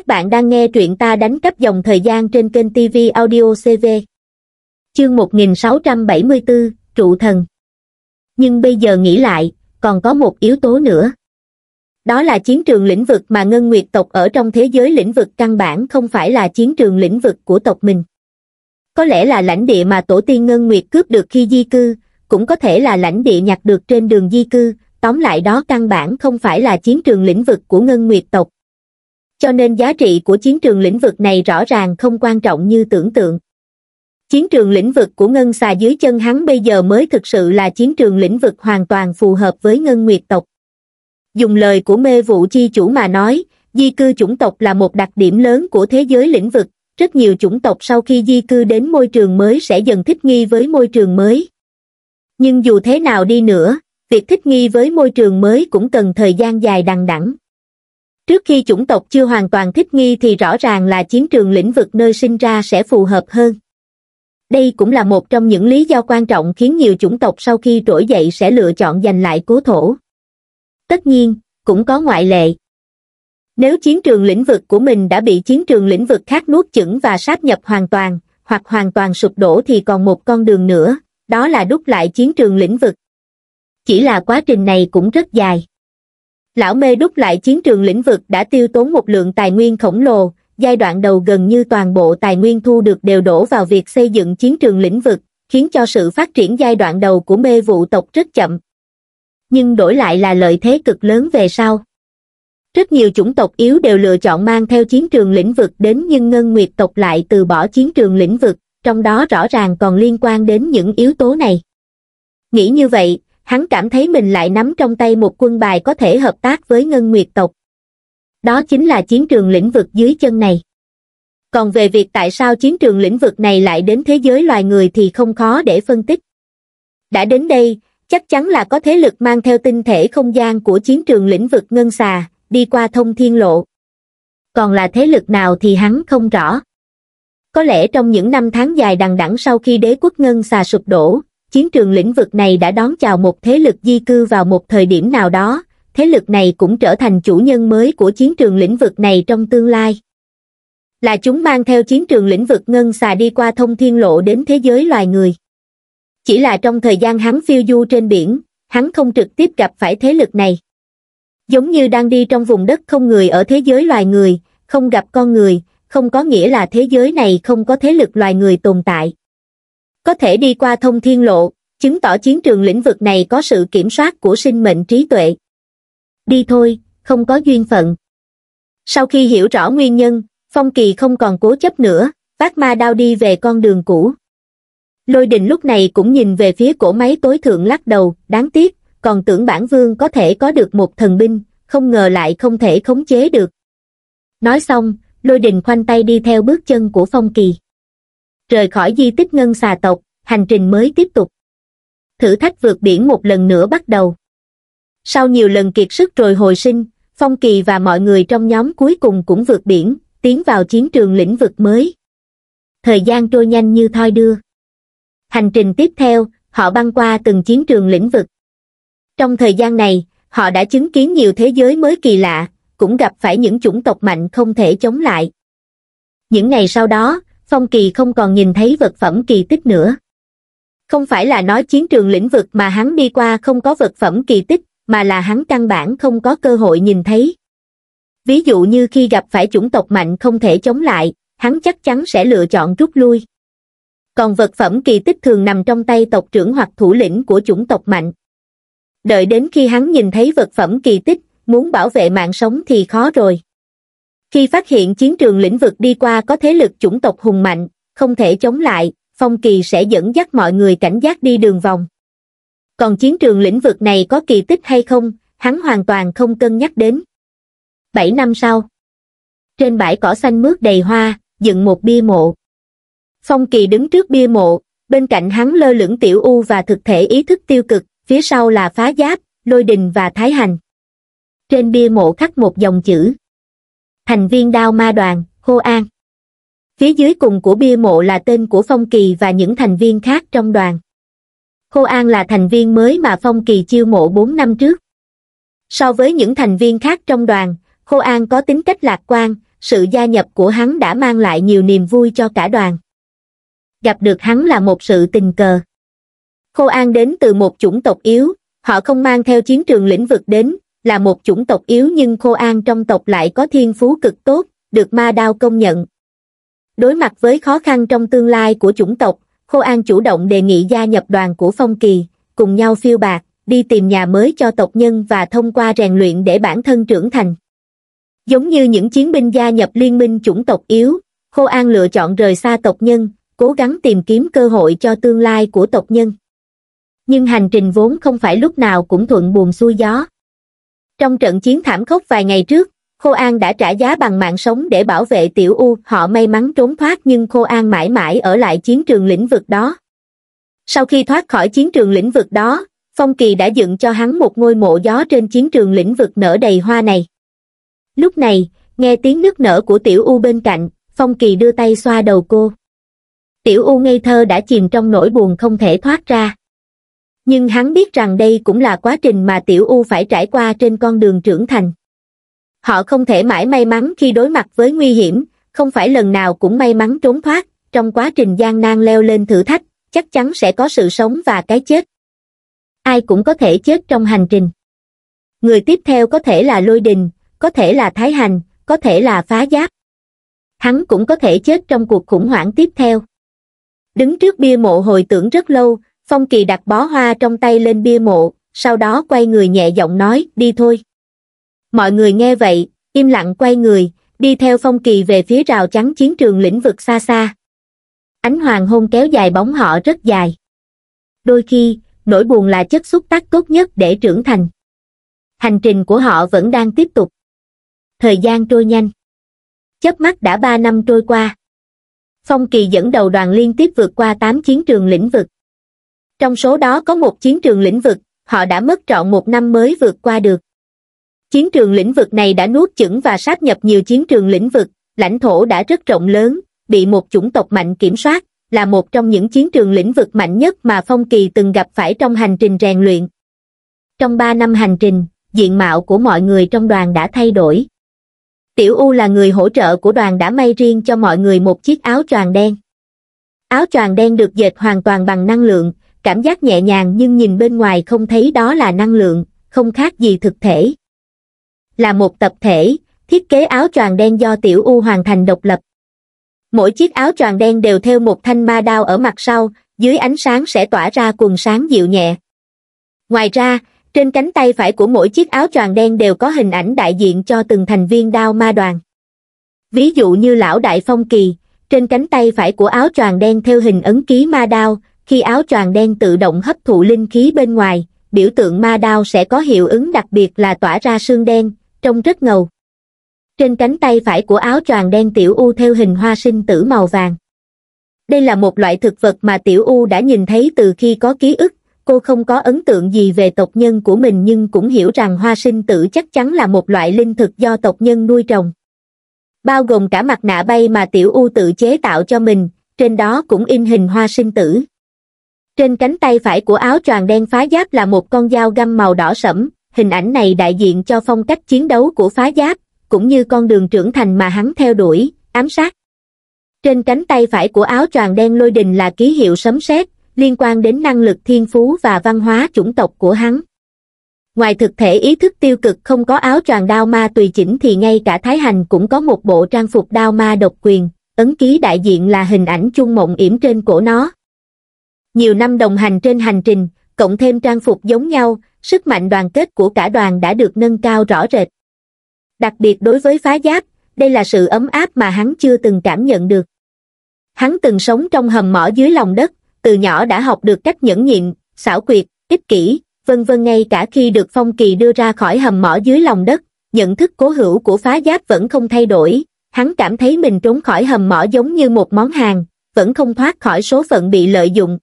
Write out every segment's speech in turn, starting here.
Các bạn đang nghe truyện ta đánh cấp dòng thời gian trên kênh TV Audio CV. Chương 1674, Trụ Thần. Nhưng bây giờ nghĩ lại, còn có một yếu tố nữa. Đó là chiến trường lĩnh vực mà Ngân Nguyệt tộc ở trong thế giới lĩnh vực căn bản không phải là chiến trường lĩnh vực của tộc mình. Có lẽ là lãnh địa mà tổ tiên Ngân Nguyệt cướp được khi di cư, cũng có thể là lãnh địa nhặt được trên đường di cư, tóm lại đó căn bản không phải là chiến trường lĩnh vực của Ngân Nguyệt tộc, cho nên giá trị của chiến trường lĩnh vực này rõ ràng không quan trọng như tưởng tượng. Chiến trường lĩnh vực của ngân xà dưới chân hắn bây giờ mới thực sự là chiến trường lĩnh vực hoàn toàn phù hợp với ngân nguyệt tộc. Dùng lời của mê vụ chi chủ mà nói, di cư chủng tộc là một đặc điểm lớn của thế giới lĩnh vực, rất nhiều chủng tộc sau khi di cư đến môi trường mới sẽ dần thích nghi với môi trường mới. Nhưng dù thế nào đi nữa, việc thích nghi với môi trường mới cũng cần thời gian dài đằng đẵng trước khi chủng tộc chưa hoàn toàn thích nghi thì rõ ràng là chiến trường lĩnh vực nơi sinh ra sẽ phù hợp hơn đây cũng là một trong những lý do quan trọng khiến nhiều chủng tộc sau khi trỗi dậy sẽ lựa chọn giành lại cố thổ tất nhiên cũng có ngoại lệ nếu chiến trường lĩnh vực của mình đã bị chiến trường lĩnh vực khác nuốt chửng và sáp nhập hoàn toàn hoặc hoàn toàn sụp đổ thì còn một con đường nữa đó là đúc lại chiến trường lĩnh vực chỉ là quá trình này cũng rất dài lão mê đúc lại chiến trường lĩnh vực đã tiêu tốn một lượng tài nguyên khổng lồ, giai đoạn đầu gần như toàn bộ tài nguyên thu được đều đổ vào việc xây dựng chiến trường lĩnh vực, khiến cho sự phát triển giai đoạn đầu của mê vụ tộc rất chậm. Nhưng đổi lại là lợi thế cực lớn về sau. Rất nhiều chủng tộc yếu đều lựa chọn mang theo chiến trường lĩnh vực đến nhưng Ngân Nguyệt tộc lại từ bỏ chiến trường lĩnh vực, trong đó rõ ràng còn liên quan đến những yếu tố này. Nghĩ như vậy, hắn cảm thấy mình lại nắm trong tay một quân bài có thể hợp tác với Ngân Nguyệt tộc. Đó chính là chiến trường lĩnh vực dưới chân này. Còn về việc tại sao chiến trường lĩnh vực này lại đến thế giới loài người thì không khó để phân tích. Đã đến đây, chắc chắn là có thế lực mang theo tinh thể không gian của chiến trường lĩnh vực ngân xà, đi qua thông thiên lộ. Còn là thế lực nào thì hắn không rõ. Có lẽ trong những năm tháng dài đằng đẵng sau khi đế quốc ngân xà sụp đổ, chiến trường lĩnh vực này đã đón chào một thế lực di cư vào một thời điểm nào đó, thế lực này cũng trở thành chủ nhân mới của chiến trường lĩnh vực này trong tương lai. Là chúng mang theo chiến trường lĩnh vực ngân xà đi qua thông thiên lộ đến thế giới loài người. Chỉ là trong thời gian hắn phiêu du trên biển, hắn không trực tiếp gặp phải thế lực này. Giống như đang đi trong vùng đất không người ở thế giới loài người, không gặp con người, không có nghĩa là thế giới này không có thế lực loài người tồn tại có thể đi qua thông thiên lộ, chứng tỏ chiến trường lĩnh vực này có sự kiểm soát của sinh mệnh trí tuệ. Đi thôi, không có duyên phận. Sau khi hiểu rõ nguyên nhân, Phong Kỳ không còn cố chấp nữa, vác ma đao đi về con đường cũ. Lôi đình lúc này cũng nhìn về phía cổ máy tối thượng lắc đầu, đáng tiếc, còn tưởng bản vương có thể có được một thần binh, không ngờ lại không thể khống chế được. Nói xong, lôi đình khoanh tay đi theo bước chân của Phong Kỳ rời khỏi di tích ngân xà tộc hành trình mới tiếp tục thử thách vượt biển một lần nữa bắt đầu sau nhiều lần kiệt sức rồi hồi sinh phong kỳ và mọi người trong nhóm cuối cùng cũng vượt biển tiến vào chiến trường lĩnh vực mới thời gian trôi nhanh như thoi đưa hành trình tiếp theo họ băng qua từng chiến trường lĩnh vực trong thời gian này họ đã chứng kiến nhiều thế giới mới kỳ lạ cũng gặp phải những chủng tộc mạnh không thể chống lại những ngày sau đó Phong Kỳ không còn nhìn thấy vật phẩm kỳ tích nữa. Không phải là nói chiến trường lĩnh vực mà hắn đi qua không có vật phẩm kỳ tích, mà là hắn căn bản không có cơ hội nhìn thấy. Ví dụ như khi gặp phải chủng tộc mạnh không thể chống lại, hắn chắc chắn sẽ lựa chọn rút lui. Còn vật phẩm kỳ tích thường nằm trong tay tộc trưởng hoặc thủ lĩnh của chủng tộc mạnh. Đợi đến khi hắn nhìn thấy vật phẩm kỳ tích, muốn bảo vệ mạng sống thì khó rồi khi phát hiện chiến trường lĩnh vực đi qua có thế lực chủng tộc hùng mạnh không thể chống lại phong kỳ sẽ dẫn dắt mọi người cảnh giác đi đường vòng còn chiến trường lĩnh vực này có kỳ tích hay không hắn hoàn toàn không cân nhắc đến bảy năm sau trên bãi cỏ xanh mướt đầy hoa dựng một bia mộ phong kỳ đứng trước bia mộ bên cạnh hắn lơ lửng tiểu u và thực thể ý thức tiêu cực phía sau là phá giáp lôi đình và thái hành trên bia mộ khắc một dòng chữ thành viên đao ma đoàn, hô an. Phía dưới cùng của bia mộ là tên của Phong Kỳ và những thành viên khác trong đoàn. Hô An là thành viên mới mà Phong Kỳ chiêu mộ 4 năm trước. So với những thành viên khác trong đoàn, Hô An có tính cách lạc quan, sự gia nhập của hắn đã mang lại nhiều niềm vui cho cả đoàn. Gặp được hắn là một sự tình cờ. Khô An đến từ một chủng tộc yếu, họ không mang theo chiến trường lĩnh vực đến, là một chủng tộc yếu nhưng khô an trong tộc lại có thiên phú cực tốt, được ma đao công nhận. Đối mặt với khó khăn trong tương lai của chủng tộc, Khô An chủ động đề nghị gia nhập đoàn của Phong Kỳ, cùng nhau phiêu bạc, đi tìm nhà mới cho tộc nhân và thông qua rèn luyện để bản thân trưởng thành. Giống như những chiến binh gia nhập liên minh chủng tộc yếu, Khô An lựa chọn rời xa tộc nhân, cố gắng tìm kiếm cơ hội cho tương lai của tộc nhân. Nhưng hành trình vốn không phải lúc nào cũng thuận buồm xuôi gió. Trong trận chiến thảm khốc vài ngày trước, Khô An đã trả giá bằng mạng sống để bảo vệ Tiểu U. Họ may mắn trốn thoát nhưng Khô An mãi mãi ở lại chiến trường lĩnh vực đó. Sau khi thoát khỏi chiến trường lĩnh vực đó, Phong Kỳ đã dựng cho hắn một ngôi mộ gió trên chiến trường lĩnh vực nở đầy hoa này. Lúc này, nghe tiếng nước nở của Tiểu U bên cạnh, Phong Kỳ đưa tay xoa đầu cô. Tiểu U ngây thơ đã chìm trong nỗi buồn không thể thoát ra nhưng hắn biết rằng đây cũng là quá trình mà tiểu u phải trải qua trên con đường trưởng thành họ không thể mãi may mắn khi đối mặt với nguy hiểm không phải lần nào cũng may mắn trốn thoát trong quá trình gian nan leo lên thử thách chắc chắn sẽ có sự sống và cái chết ai cũng có thể chết trong hành trình người tiếp theo có thể là lôi đình có thể là thái hành có thể là phá giáp hắn cũng có thể chết trong cuộc khủng hoảng tiếp theo đứng trước bia mộ hồi tưởng rất lâu Phong Kỳ đặt bó hoa trong tay lên bia mộ, sau đó quay người nhẹ giọng nói, đi thôi. Mọi người nghe vậy, im lặng quay người, đi theo Phong Kỳ về phía rào chắn chiến trường lĩnh vực xa xa. Ánh hoàng hôn kéo dài bóng họ rất dài. Đôi khi, nỗi buồn là chất xúc tác tốt nhất để trưởng thành. Hành trình của họ vẫn đang tiếp tục. Thời gian trôi nhanh. Chớp mắt đã 3 năm trôi qua. Phong Kỳ dẫn đầu đoàn liên tiếp vượt qua 8 chiến trường lĩnh vực trong số đó có một chiến trường lĩnh vực, họ đã mất trọn một năm mới vượt qua được. Chiến trường lĩnh vực này đã nuốt chửng và sáp nhập nhiều chiến trường lĩnh vực, lãnh thổ đã rất rộng lớn, bị một chủng tộc mạnh kiểm soát, là một trong những chiến trường lĩnh vực mạnh nhất mà Phong Kỳ từng gặp phải trong hành trình rèn luyện. Trong 3 năm hành trình, diện mạo của mọi người trong đoàn đã thay đổi. Tiểu U là người hỗ trợ của đoàn đã may riêng cho mọi người một chiếc áo choàng đen. Áo choàng đen được dệt hoàn toàn bằng năng lượng, cảm giác nhẹ nhàng nhưng nhìn bên ngoài không thấy đó là năng lượng, không khác gì thực thể. Là một tập thể, thiết kế áo choàng đen do Tiểu U hoàn thành độc lập. Mỗi chiếc áo choàng đen đều theo một thanh ma đao ở mặt sau, dưới ánh sáng sẽ tỏa ra quần sáng dịu nhẹ. Ngoài ra, trên cánh tay phải của mỗi chiếc áo choàng đen đều có hình ảnh đại diện cho từng thành viên đao ma đoàn. Ví dụ như lão đại phong kỳ, trên cánh tay phải của áo choàng đen theo hình ấn ký ma đao, khi áo choàng đen tự động hấp thụ linh khí bên ngoài, biểu tượng ma đao sẽ có hiệu ứng đặc biệt là tỏa ra sương đen, trông rất ngầu. Trên cánh tay phải của áo choàng đen tiểu u theo hình hoa sinh tử màu vàng. Đây là một loại thực vật mà tiểu u đã nhìn thấy từ khi có ký ức, cô không có ấn tượng gì về tộc nhân của mình nhưng cũng hiểu rằng hoa sinh tử chắc chắn là một loại linh thực do tộc nhân nuôi trồng. Bao gồm cả mặt nạ bay mà tiểu u tự chế tạo cho mình, trên đó cũng in hình hoa sinh tử. Trên cánh tay phải của áo choàng đen phá giáp là một con dao găm màu đỏ sẫm, hình ảnh này đại diện cho phong cách chiến đấu của phá giáp, cũng như con đường trưởng thành mà hắn theo đuổi, ám sát. Trên cánh tay phải của áo choàng đen lôi đình là ký hiệu sấm sét, liên quan đến năng lực thiên phú và văn hóa chủng tộc của hắn. Ngoài thực thể ý thức tiêu cực không có áo choàng đao ma tùy chỉnh thì ngay cả Thái Hành cũng có một bộ trang phục đao ma độc quyền, ấn ký đại diện là hình ảnh chung mộng yểm trên cổ nó. Nhiều năm đồng hành trên hành trình, cộng thêm trang phục giống nhau, sức mạnh đoàn kết của cả đoàn đã được nâng cao rõ rệt. Đặc biệt đối với phá giáp, đây là sự ấm áp mà hắn chưa từng cảm nhận được. Hắn từng sống trong hầm mỏ dưới lòng đất, từ nhỏ đã học được cách nhẫn nhịn, xảo quyệt, ích kỷ, vân vân ngay cả khi được Phong Kỳ đưa ra khỏi hầm mỏ dưới lòng đất, nhận thức cố hữu của phá giáp vẫn không thay đổi, hắn cảm thấy mình trốn khỏi hầm mỏ giống như một món hàng, vẫn không thoát khỏi số phận bị lợi dụng,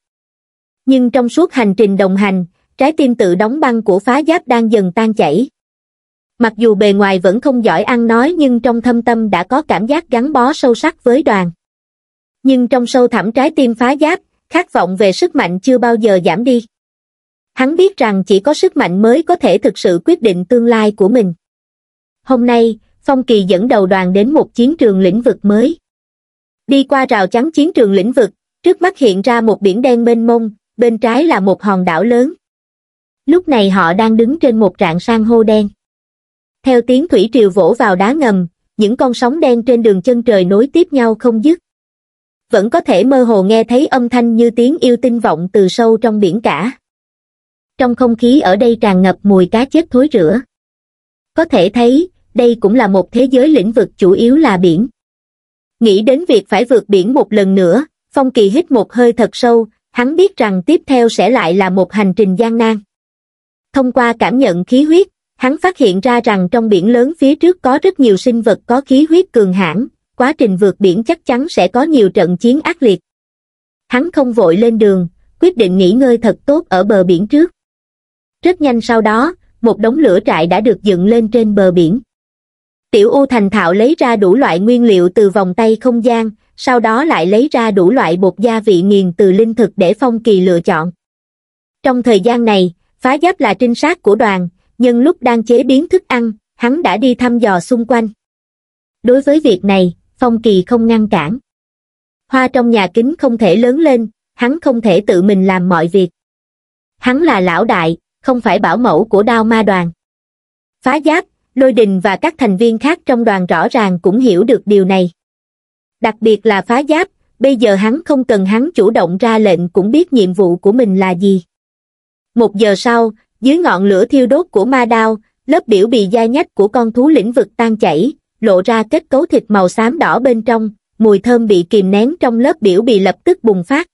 nhưng trong suốt hành trình đồng hành, trái tim tự đóng băng của phá giáp đang dần tan chảy. Mặc dù bề ngoài vẫn không giỏi ăn nói nhưng trong thâm tâm đã có cảm giác gắn bó sâu sắc với đoàn. Nhưng trong sâu thẳm trái tim phá giáp, khát vọng về sức mạnh chưa bao giờ giảm đi. Hắn biết rằng chỉ có sức mạnh mới có thể thực sự quyết định tương lai của mình. Hôm nay, Phong Kỳ dẫn đầu đoàn đến một chiến trường lĩnh vực mới. Đi qua rào chắn chiến trường lĩnh vực, trước mắt hiện ra một biển đen mênh mông, bên trái là một hòn đảo lớn. Lúc này họ đang đứng trên một rạn san hô đen. Theo tiếng thủy triều vỗ vào đá ngầm, những con sóng đen trên đường chân trời nối tiếp nhau không dứt. Vẫn có thể mơ hồ nghe thấy âm thanh như tiếng yêu tinh vọng từ sâu trong biển cả. Trong không khí ở đây tràn ngập mùi cá chết thối rữa. Có thể thấy, đây cũng là một thế giới lĩnh vực chủ yếu là biển. Nghĩ đến việc phải vượt biển một lần nữa, Phong Kỳ hít một hơi thật sâu, hắn biết rằng tiếp theo sẽ lại là một hành trình gian nan. Thông qua cảm nhận khí huyết, hắn phát hiện ra rằng trong biển lớn phía trước có rất nhiều sinh vật có khí huyết cường hãn, quá trình vượt biển chắc chắn sẽ có nhiều trận chiến ác liệt. Hắn không vội lên đường, quyết định nghỉ ngơi thật tốt ở bờ biển trước. Rất nhanh sau đó, một đống lửa trại đã được dựng lên trên bờ biển. Tiểu U thành thạo lấy ra đủ loại nguyên liệu từ vòng tay không gian, sau đó lại lấy ra đủ loại bột gia vị nghiền từ linh thực để Phong Kỳ lựa chọn. Trong thời gian này, phá giáp là trinh sát của đoàn, nhưng lúc đang chế biến thức ăn, hắn đã đi thăm dò xung quanh. Đối với việc này, Phong Kỳ không ngăn cản. Hoa trong nhà kính không thể lớn lên, hắn không thể tự mình làm mọi việc. Hắn là lão đại, không phải bảo mẫu của đao ma đoàn. Phá giáp, lôi đình và các thành viên khác trong đoàn rõ ràng cũng hiểu được điều này đặc biệt là phá giáp, bây giờ hắn không cần hắn chủ động ra lệnh cũng biết nhiệm vụ của mình là gì. Một giờ sau, dưới ngọn lửa thiêu đốt của ma đao, lớp biểu bì da nhách của con thú lĩnh vực tan chảy, lộ ra kết cấu thịt màu xám đỏ bên trong, mùi thơm bị kìm nén trong lớp biểu bì lập tức bùng phát.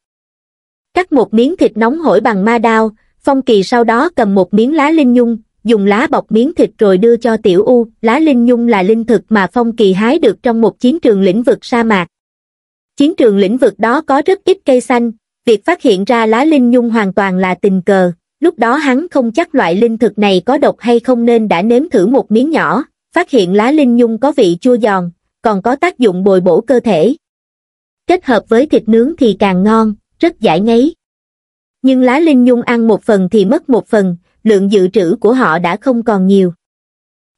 Cắt một miếng thịt nóng hổi bằng ma đao, Phong Kỳ sau đó cầm một miếng lá linh nhung, dùng lá bọc miếng thịt rồi đưa cho tiểu u lá linh nhung là linh thực mà phong kỳ hái được trong một chiến trường lĩnh vực sa mạc chiến trường lĩnh vực đó có rất ít cây xanh việc phát hiện ra lá linh nhung hoàn toàn là tình cờ lúc đó hắn không chắc loại linh thực này có độc hay không nên đã nếm thử một miếng nhỏ phát hiện lá linh nhung có vị chua giòn còn có tác dụng bồi bổ cơ thể kết hợp với thịt nướng thì càng ngon rất giải ngấy nhưng lá linh nhung ăn một phần thì mất một phần lượng dự trữ của họ đã không còn nhiều.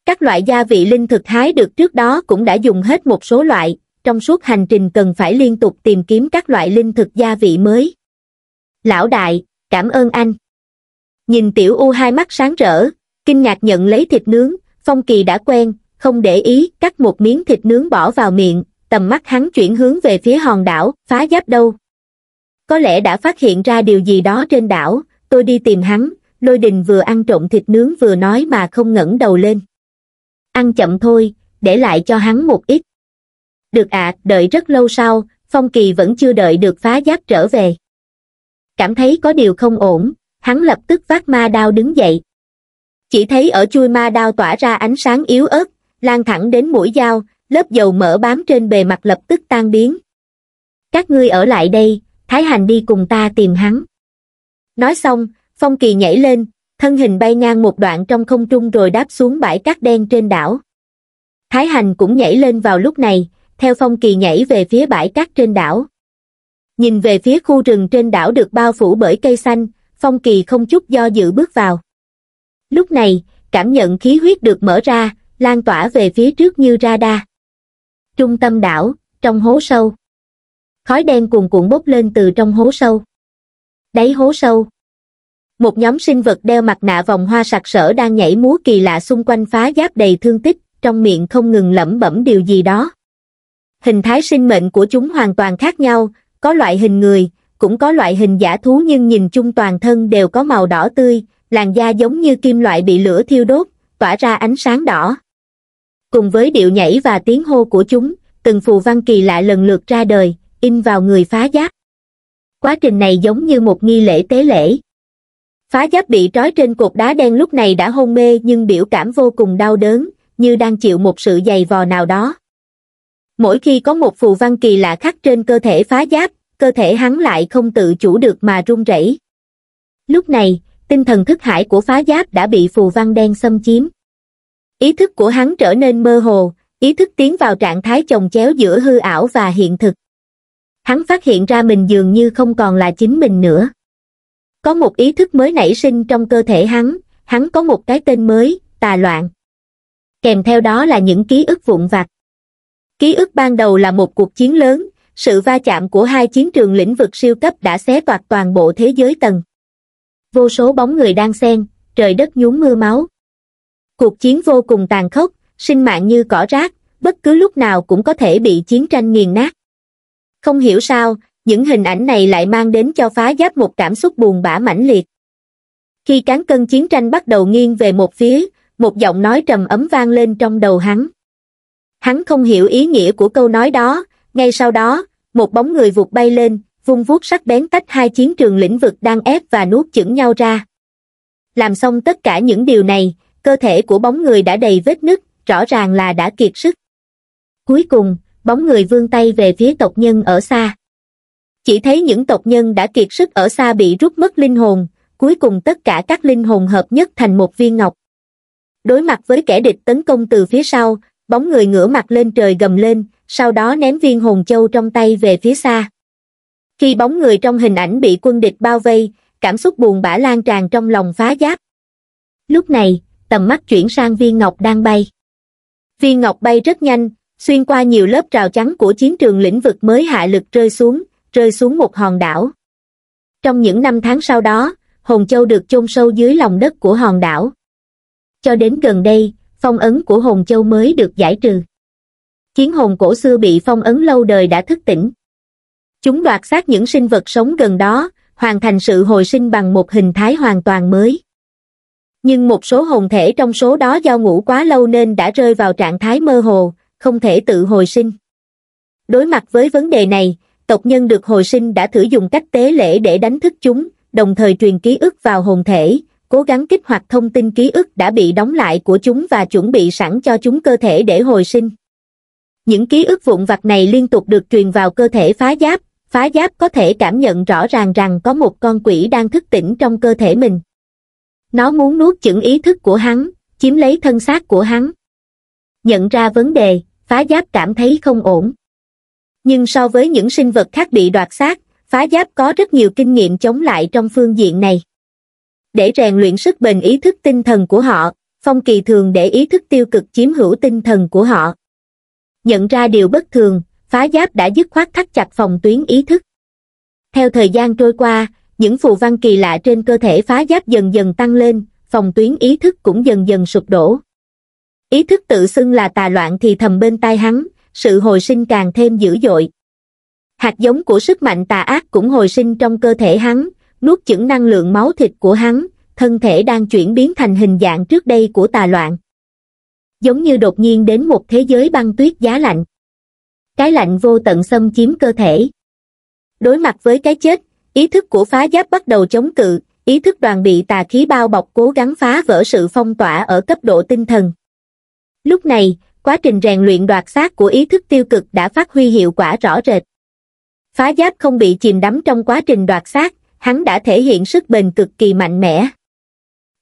Các loại gia vị linh thực hái được trước đó cũng đã dùng hết một số loại, trong suốt hành trình cần phải liên tục tìm kiếm các loại linh thực gia vị mới. Lão đại, cảm ơn anh. Nhìn tiểu U hai mắt sáng rỡ, kinh ngạc nhận lấy thịt nướng, Phong Kỳ đã quen, không để ý, cắt một miếng thịt nướng bỏ vào miệng, tầm mắt hắn chuyển hướng về phía hòn đảo, phá giáp đâu. Có lẽ đã phát hiện ra điều gì đó trên đảo, tôi đi tìm hắn, lôi đình vừa ăn trộm thịt nướng vừa nói mà không ngẩng đầu lên ăn chậm thôi để lại cho hắn một ít được ạ à, đợi rất lâu sau phong kỳ vẫn chưa đợi được phá giáp trở về cảm thấy có điều không ổn hắn lập tức vác ma đao đứng dậy chỉ thấy ở chui ma đao tỏa ra ánh sáng yếu ớt lan thẳng đến mũi dao lớp dầu mỡ bám trên bề mặt lập tức tan biến các ngươi ở lại đây thái hành đi cùng ta tìm hắn nói xong Phong Kỳ nhảy lên, thân hình bay ngang một đoạn trong không trung rồi đáp xuống bãi cát đen trên đảo. Thái Hành cũng nhảy lên vào lúc này, theo Phong Kỳ nhảy về phía bãi cát trên đảo. Nhìn về phía khu rừng trên đảo được bao phủ bởi cây xanh, Phong Kỳ không chút do dự bước vào. Lúc này, cảm nhận khí huyết được mở ra, lan tỏa về phía trước như radar. Trung tâm đảo, trong hố sâu. Khói đen cuồn cuộn bốc lên từ trong hố sâu. Đáy hố sâu, một nhóm sinh vật đeo mặt nạ vòng hoa sặc sỡ đang nhảy múa kỳ lạ xung quanh phá giáp đầy thương tích, trong miệng không ngừng lẩm bẩm điều gì đó. Hình thái sinh mệnh của chúng hoàn toàn khác nhau, có loại hình người, cũng có loại hình giả thú nhưng nhìn chung toàn thân đều có màu đỏ tươi, làn da giống như kim loại bị lửa thiêu đốt, tỏa ra ánh sáng đỏ. Cùng với điệu nhảy và tiếng hô của chúng, từng phù văn kỳ lạ lần lượt ra đời, in vào người phá giáp. Quá trình này giống như một nghi lễ tế lễ, Phá giáp bị trói trên cột đá đen lúc này đã hôn mê nhưng biểu cảm vô cùng đau đớn, như đang chịu một sự dày vò nào đó. Mỗi khi có một phù văn kỳ lạ khắc trên cơ thể phá giáp, cơ thể hắn lại không tự chủ được mà run rẩy. Lúc này, tinh thần thức hải của phá giáp đã bị phù văn đen xâm chiếm. Ý thức của hắn trở nên mơ hồ, ý thức tiến vào trạng thái chồng chéo giữa hư ảo và hiện thực. Hắn phát hiện ra mình dường như không còn là chính mình nữa. Có một ý thức mới nảy sinh trong cơ thể hắn, hắn có một cái tên mới, tà loạn. Kèm theo đó là những ký ức vụn vặt. Ký ức ban đầu là một cuộc chiến lớn, sự va chạm của hai chiến trường lĩnh vực siêu cấp đã xé toạc toàn bộ thế giới tầng. Vô số bóng người đang xen, trời đất nhúng mưa máu. Cuộc chiến vô cùng tàn khốc, sinh mạng như cỏ rác, bất cứ lúc nào cũng có thể bị chiến tranh nghiền nát. Không hiểu sao, những hình ảnh này lại mang đến cho phá giáp một cảm xúc buồn bã mãnh liệt. Khi cán cân chiến tranh bắt đầu nghiêng về một phía, một giọng nói trầm ấm vang lên trong đầu hắn. Hắn không hiểu ý nghĩa của câu nói đó, ngay sau đó, một bóng người vụt bay lên, vung vuốt sắc bén tách hai chiến trường lĩnh vực đang ép và nuốt chửng nhau ra. Làm xong tất cả những điều này, cơ thể của bóng người đã đầy vết nứt, rõ ràng là đã kiệt sức. Cuối cùng, bóng người vươn tay về phía tộc nhân ở xa chỉ thấy những tộc nhân đã kiệt sức ở xa bị rút mất linh hồn cuối cùng tất cả các linh hồn hợp nhất thành một viên ngọc đối mặt với kẻ địch tấn công từ phía sau bóng người ngửa mặt lên trời gầm lên sau đó ném viên hồn châu trong tay về phía xa khi bóng người trong hình ảnh bị quân địch bao vây cảm xúc buồn bã lan tràn trong lòng phá giáp lúc này tầm mắt chuyển sang viên ngọc đang bay viên ngọc bay rất nhanh xuyên qua nhiều lớp rào chắn của chiến trường lĩnh vực mới hạ lực rơi xuống rơi xuống một hòn đảo. Trong những năm tháng sau đó, Hồn Châu được chôn sâu dưới lòng đất của hòn đảo. Cho đến gần đây, phong ấn của Hồn Châu mới được giải trừ. Chiến hồn cổ xưa bị phong ấn lâu đời đã thức tỉnh. Chúng đoạt xác những sinh vật sống gần đó, hoàn thành sự hồi sinh bằng một hình thái hoàn toàn mới. Nhưng một số hồn thể trong số đó do ngủ quá lâu nên đã rơi vào trạng thái mơ hồ, không thể tự hồi sinh. Đối mặt với vấn đề này, tộc nhân được hồi sinh đã thử dùng cách tế lễ để đánh thức chúng, đồng thời truyền ký ức vào hồn thể, cố gắng kích hoạt thông tin ký ức đã bị đóng lại của chúng và chuẩn bị sẵn cho chúng cơ thể để hồi sinh. Những ký ức vụn vặt này liên tục được truyền vào cơ thể phá giáp, phá giáp có thể cảm nhận rõ ràng rằng có một con quỷ đang thức tỉnh trong cơ thể mình. Nó muốn nuốt chửng ý thức của hắn, chiếm lấy thân xác của hắn. Nhận ra vấn đề, phá giáp cảm thấy không ổn nhưng so với những sinh vật khác bị đoạt xác phá giáp có rất nhiều kinh nghiệm chống lại trong phương diện này để rèn luyện sức bền ý thức tinh thần của họ phong kỳ thường để ý thức tiêu cực chiếm hữu tinh thần của họ nhận ra điều bất thường phá giáp đã dứt khoát thắt chặt phòng tuyến ý thức theo thời gian trôi qua những phù văn kỳ lạ trên cơ thể phá giáp dần dần tăng lên phòng tuyến ý thức cũng dần dần sụp đổ ý thức tự xưng là tà loạn thì thầm bên tai hắn sự hồi sinh càng thêm dữ dội. Hạt giống của sức mạnh tà ác cũng hồi sinh trong cơ thể hắn, nuốt chửng năng lượng máu thịt của hắn, thân thể đang chuyển biến thành hình dạng trước đây của tà loạn. Giống như đột nhiên đến một thế giới băng tuyết giá lạnh. Cái lạnh vô tận xâm chiếm cơ thể. Đối mặt với cái chết, ý thức của phá giáp bắt đầu chống cự, ý thức đoàn bị tà khí bao bọc cố gắng phá vỡ sự phong tỏa ở cấp độ tinh thần. Lúc này, quá trình rèn luyện đoạt xác của ý thức tiêu cực đã phát huy hiệu quả rõ rệt. Phá giáp không bị chìm đắm trong quá trình đoạt xác, hắn đã thể hiện sức bền cực kỳ mạnh mẽ.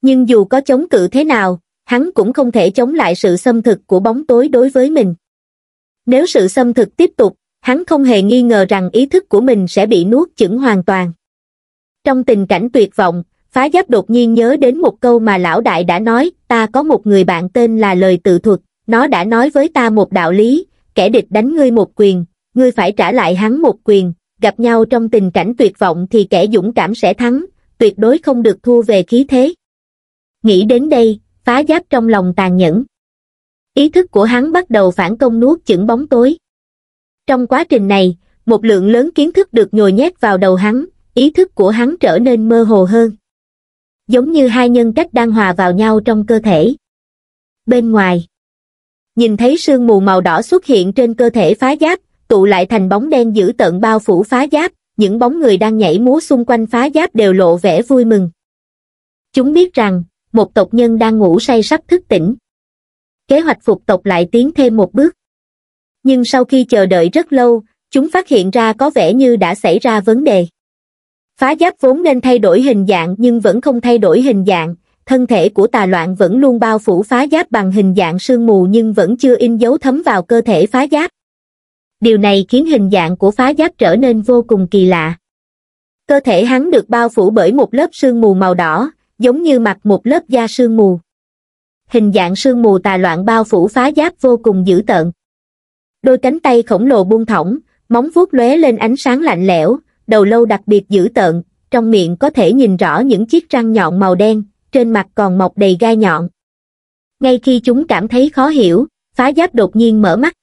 Nhưng dù có chống cự thế nào, hắn cũng không thể chống lại sự xâm thực của bóng tối đối với mình. Nếu sự xâm thực tiếp tục, hắn không hề nghi ngờ rằng ý thức của mình sẽ bị nuốt chửng hoàn toàn. Trong tình cảnh tuyệt vọng, phá giáp đột nhiên nhớ đến một câu mà lão đại đã nói, ta có một người bạn tên là lời tự thuật nó đã nói với ta một đạo lý, kẻ địch đánh ngươi một quyền, ngươi phải trả lại hắn một quyền, gặp nhau trong tình cảnh tuyệt vọng thì kẻ dũng cảm sẽ thắng, tuyệt đối không được thua về khí thế. Nghĩ đến đây, phá giáp trong lòng tàn nhẫn. Ý thức của hắn bắt đầu phản công nuốt chửng bóng tối. Trong quá trình này, một lượng lớn kiến thức được nhồi nhét vào đầu hắn, ý thức của hắn trở nên mơ hồ hơn. Giống như hai nhân cách đang hòa vào nhau trong cơ thể. Bên ngoài, nhìn thấy sương mù màu đỏ xuất hiện trên cơ thể phá giáp, tụ lại thành bóng đen giữ tận bao phủ phá giáp, những bóng người đang nhảy múa xung quanh phá giáp đều lộ vẻ vui mừng. Chúng biết rằng, một tộc nhân đang ngủ say sắp thức tỉnh. Kế hoạch phục tộc lại tiến thêm một bước. Nhưng sau khi chờ đợi rất lâu, chúng phát hiện ra có vẻ như đã xảy ra vấn đề. Phá giáp vốn nên thay đổi hình dạng nhưng vẫn không thay đổi hình dạng, thân thể của tà loạn vẫn luôn bao phủ phá giáp bằng hình dạng sương mù nhưng vẫn chưa in dấu thấm vào cơ thể phá giáp. Điều này khiến hình dạng của phá giáp trở nên vô cùng kỳ lạ. Cơ thể hắn được bao phủ bởi một lớp sương mù màu đỏ, giống như mặt một lớp da sương mù. Hình dạng sương mù tà loạn bao phủ phá giáp vô cùng dữ tợn. Đôi cánh tay khổng lồ buông thõng, móng vuốt lóe lên ánh sáng lạnh lẽo, đầu lâu đặc biệt dữ tợn, trong miệng có thể nhìn rõ những chiếc răng nhọn màu đen, trên mặt còn mọc đầy gai nhọn. Ngay khi chúng cảm thấy khó hiểu, phá giáp đột nhiên mở mắt.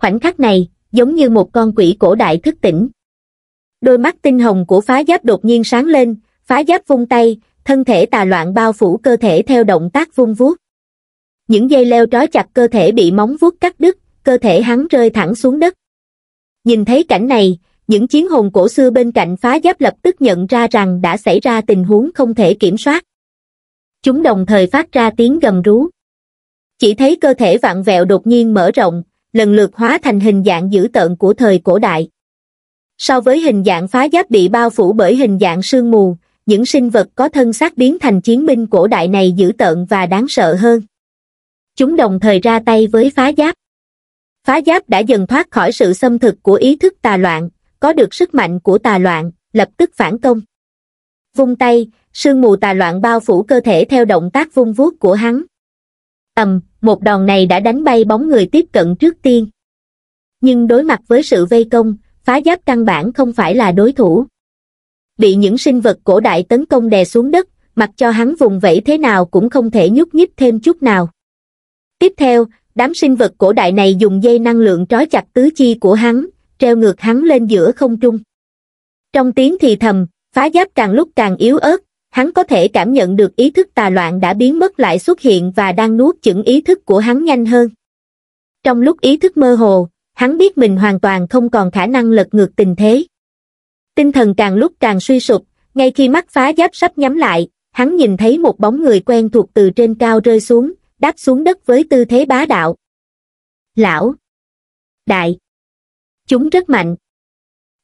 Khoảnh khắc này, giống như một con quỷ cổ đại thức tỉnh. Đôi mắt tinh hồng của phá giáp đột nhiên sáng lên, phá giáp vung tay, thân thể tà loạn bao phủ cơ thể theo động tác vung vuốt. Những dây leo trói chặt cơ thể bị móng vuốt cắt đứt, cơ thể hắn rơi thẳng xuống đất. Nhìn thấy cảnh này, những chiến hồn cổ xưa bên cạnh phá giáp lập tức nhận ra rằng đã xảy ra tình huống không thể kiểm soát chúng đồng thời phát ra tiếng gầm rú chỉ thấy cơ thể vạn vẹo đột nhiên mở rộng lần lượt hóa thành hình dạng dữ tợn của thời cổ đại so với hình dạng phá giáp bị bao phủ bởi hình dạng sương mù những sinh vật có thân xác biến thành chiến binh cổ đại này dữ tợn và đáng sợ hơn chúng đồng thời ra tay với phá giáp phá giáp đã dần thoát khỏi sự xâm thực của ý thức tà loạn có được sức mạnh của tà loạn lập tức phản công vung tay, sương mù tà loạn bao phủ cơ thể theo động tác vung vuốt của hắn. Ầm, một đòn này đã đánh bay bóng người tiếp cận trước tiên. Nhưng đối mặt với sự vây công, phá giáp căn bản không phải là đối thủ. Bị những sinh vật cổ đại tấn công đè xuống đất, mặc cho hắn vùng vẫy thế nào cũng không thể nhúc nhích thêm chút nào. Tiếp theo, đám sinh vật cổ đại này dùng dây năng lượng trói chặt tứ chi của hắn, treo ngược hắn lên giữa không trung. Trong tiếng thì thầm, phá giáp càng lúc càng yếu ớt, hắn có thể cảm nhận được ý thức tà loạn đã biến mất lại xuất hiện và đang nuốt chửng ý thức của hắn nhanh hơn. Trong lúc ý thức mơ hồ, hắn biết mình hoàn toàn không còn khả năng lật ngược tình thế. Tinh thần càng lúc càng suy sụp, ngay khi mắt phá giáp sắp nhắm lại, hắn nhìn thấy một bóng người quen thuộc từ trên cao rơi xuống, đáp xuống đất với tư thế bá đạo. Lão! Đại! Chúng rất mạnh!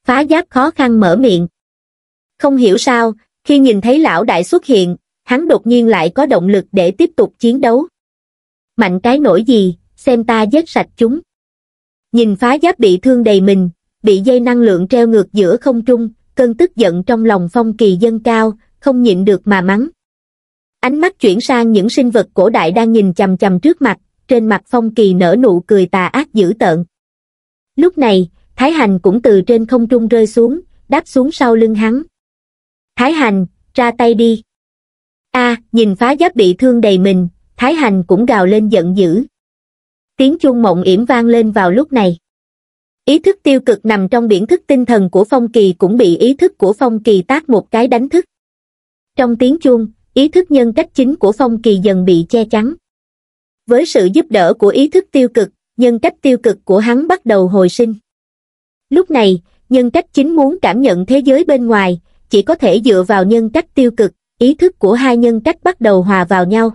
Phá giáp khó khăn mở miệng. Không hiểu sao, khi nhìn thấy lão đại xuất hiện, hắn đột nhiên lại có động lực để tiếp tục chiến đấu. Mạnh cái nổi gì, xem ta giết sạch chúng. Nhìn phá giáp bị thương đầy mình, bị dây năng lượng treo ngược giữa không trung, cơn tức giận trong lòng phong kỳ dân cao, không nhịn được mà mắng. Ánh mắt chuyển sang những sinh vật cổ đại đang nhìn chầm chầm trước mặt, trên mặt phong kỳ nở nụ cười tà ác dữ tợn. Lúc này, Thái Hành cũng từ trên không trung rơi xuống, đáp xuống sau lưng hắn thái hành ra tay đi a nhìn phá giáp bị thương đầy mình thái hành cũng gào lên giận dữ tiếng chuông mộng yểm vang lên vào lúc này ý thức tiêu cực nằm trong biển thức tinh thần của phong kỳ cũng bị ý thức của phong kỳ tác một cái đánh thức trong tiếng chuông ý thức nhân cách chính của phong kỳ dần bị che chắn với sự giúp đỡ của ý thức tiêu cực nhân cách tiêu cực của hắn bắt đầu hồi sinh lúc này nhân cách chính muốn cảm nhận thế giới bên ngoài chỉ có thể dựa vào nhân cách tiêu cực ý thức của hai nhân cách bắt đầu hòa vào nhau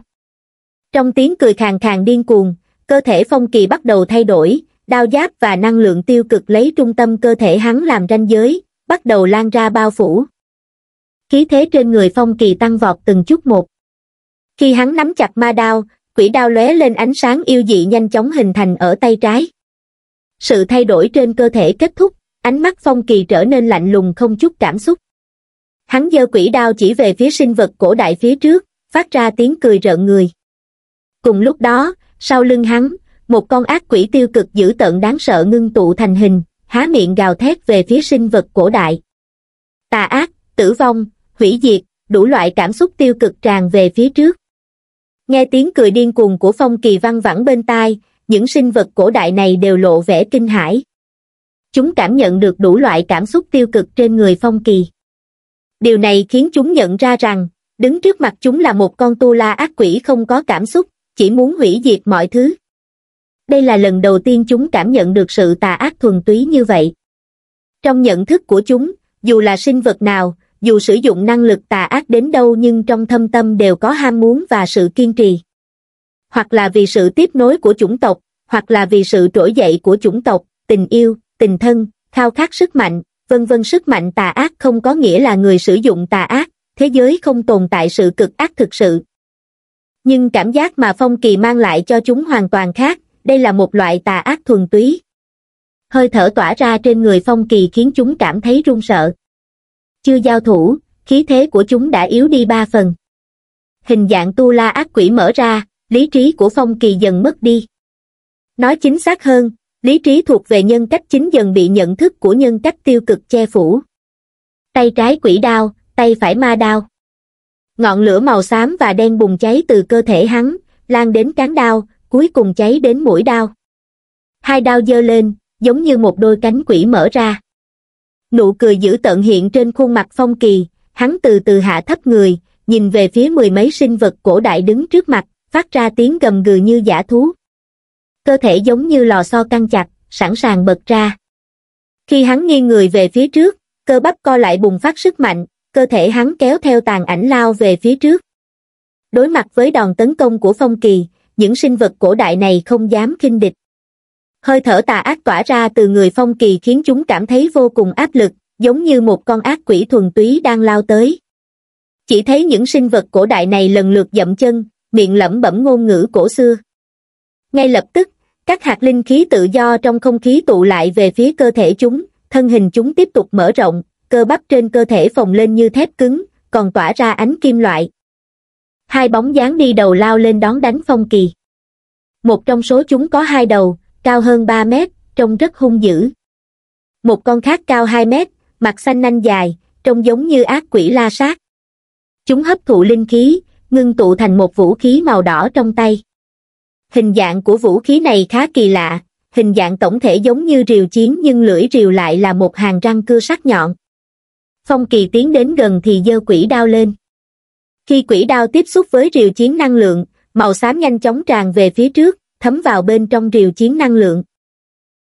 trong tiếng cười khàn khàn điên cuồng cơ thể phong kỳ bắt đầu thay đổi đao giáp và năng lượng tiêu cực lấy trung tâm cơ thể hắn làm ranh giới bắt đầu lan ra bao phủ khí thế trên người phong kỳ tăng vọt từng chút một khi hắn nắm chặt ma đao quỷ đao lóe lên ánh sáng yêu dị nhanh chóng hình thành ở tay trái sự thay đổi trên cơ thể kết thúc ánh mắt phong kỳ trở nên lạnh lùng không chút cảm xúc hắn giơ quỷ đao chỉ về phía sinh vật cổ đại phía trước phát ra tiếng cười rợn người cùng lúc đó sau lưng hắn một con ác quỷ tiêu cực dữ tợn đáng sợ ngưng tụ thành hình há miệng gào thét về phía sinh vật cổ đại tà ác tử vong hủy diệt đủ loại cảm xúc tiêu cực tràn về phía trước nghe tiếng cười điên cuồng của phong kỳ văn vẳng bên tai những sinh vật cổ đại này đều lộ vẻ kinh hãi chúng cảm nhận được đủ loại cảm xúc tiêu cực trên người phong kỳ điều này khiến chúng nhận ra rằng, đứng trước mặt chúng là một con tu la ác quỷ không có cảm xúc, chỉ muốn hủy diệt mọi thứ. Đây là lần đầu tiên chúng cảm nhận được sự tà ác thuần túy như vậy. Trong nhận thức của chúng, dù là sinh vật nào, dù sử dụng năng lực tà ác đến đâu nhưng trong thâm tâm đều có ham muốn và sự kiên trì. Hoặc là vì sự tiếp nối của chủng tộc, hoặc là vì sự trỗi dậy của chủng tộc, tình yêu, tình thân, khao khát sức mạnh, vân vân sức mạnh tà ác không có nghĩa là người sử dụng tà ác, thế giới không tồn tại sự cực ác thực sự. Nhưng cảm giác mà Phong Kỳ mang lại cho chúng hoàn toàn khác, đây là một loại tà ác thuần túy. Hơi thở tỏa ra trên người Phong Kỳ khiến chúng cảm thấy run sợ. Chưa giao thủ, khí thế của chúng đã yếu đi ba phần. Hình dạng tu la ác quỷ mở ra, lý trí của Phong Kỳ dần mất đi. Nói chính xác hơn, lý trí thuộc về nhân cách chính dần bị nhận thức của nhân cách tiêu cực che phủ tay trái quỷ đao tay phải ma đao ngọn lửa màu xám và đen bùng cháy từ cơ thể hắn lan đến cán đao cuối cùng cháy đến mũi đao hai đao giơ lên giống như một đôi cánh quỷ mở ra nụ cười dữ tợn hiện trên khuôn mặt phong kỳ hắn từ từ hạ thấp người nhìn về phía mười mấy sinh vật cổ đại đứng trước mặt phát ra tiếng gầm gừ như giả thú cơ thể giống như lò xo căng chặt, sẵn sàng bật ra. Khi hắn nghiêng người về phía trước, cơ bắp co lại bùng phát sức mạnh, cơ thể hắn kéo theo tàn ảnh lao về phía trước. Đối mặt với đòn tấn công của Phong Kỳ, những sinh vật cổ đại này không dám kinh địch. Hơi thở tà ác tỏa ra từ người Phong Kỳ khiến chúng cảm thấy vô cùng áp lực, giống như một con ác quỷ thuần túy đang lao tới. Chỉ thấy những sinh vật cổ đại này lần lượt dậm chân, miệng lẩm bẩm ngôn ngữ cổ xưa ngay lập tức các hạt linh khí tự do trong không khí tụ lại về phía cơ thể chúng thân hình chúng tiếp tục mở rộng cơ bắp trên cơ thể phồng lên như thép cứng còn tỏa ra ánh kim loại hai bóng dáng đi đầu lao lên đón đánh phong kỳ một trong số chúng có hai đầu cao hơn ba mét trông rất hung dữ một con khác cao hai mét mặt xanh nanh dài trông giống như ác quỷ la sát chúng hấp thụ linh khí ngưng tụ thành một vũ khí màu đỏ trong tay Hình dạng của vũ khí này khá kỳ lạ, hình dạng tổng thể giống như rìu chiến nhưng lưỡi rìu lại là một hàng răng cưa sắc nhọn. Phong kỳ tiến đến gần thì dơ quỷ đao lên. Khi quỷ đao tiếp xúc với rìu chiến năng lượng, màu xám nhanh chóng tràn về phía trước, thấm vào bên trong rìu chiến năng lượng.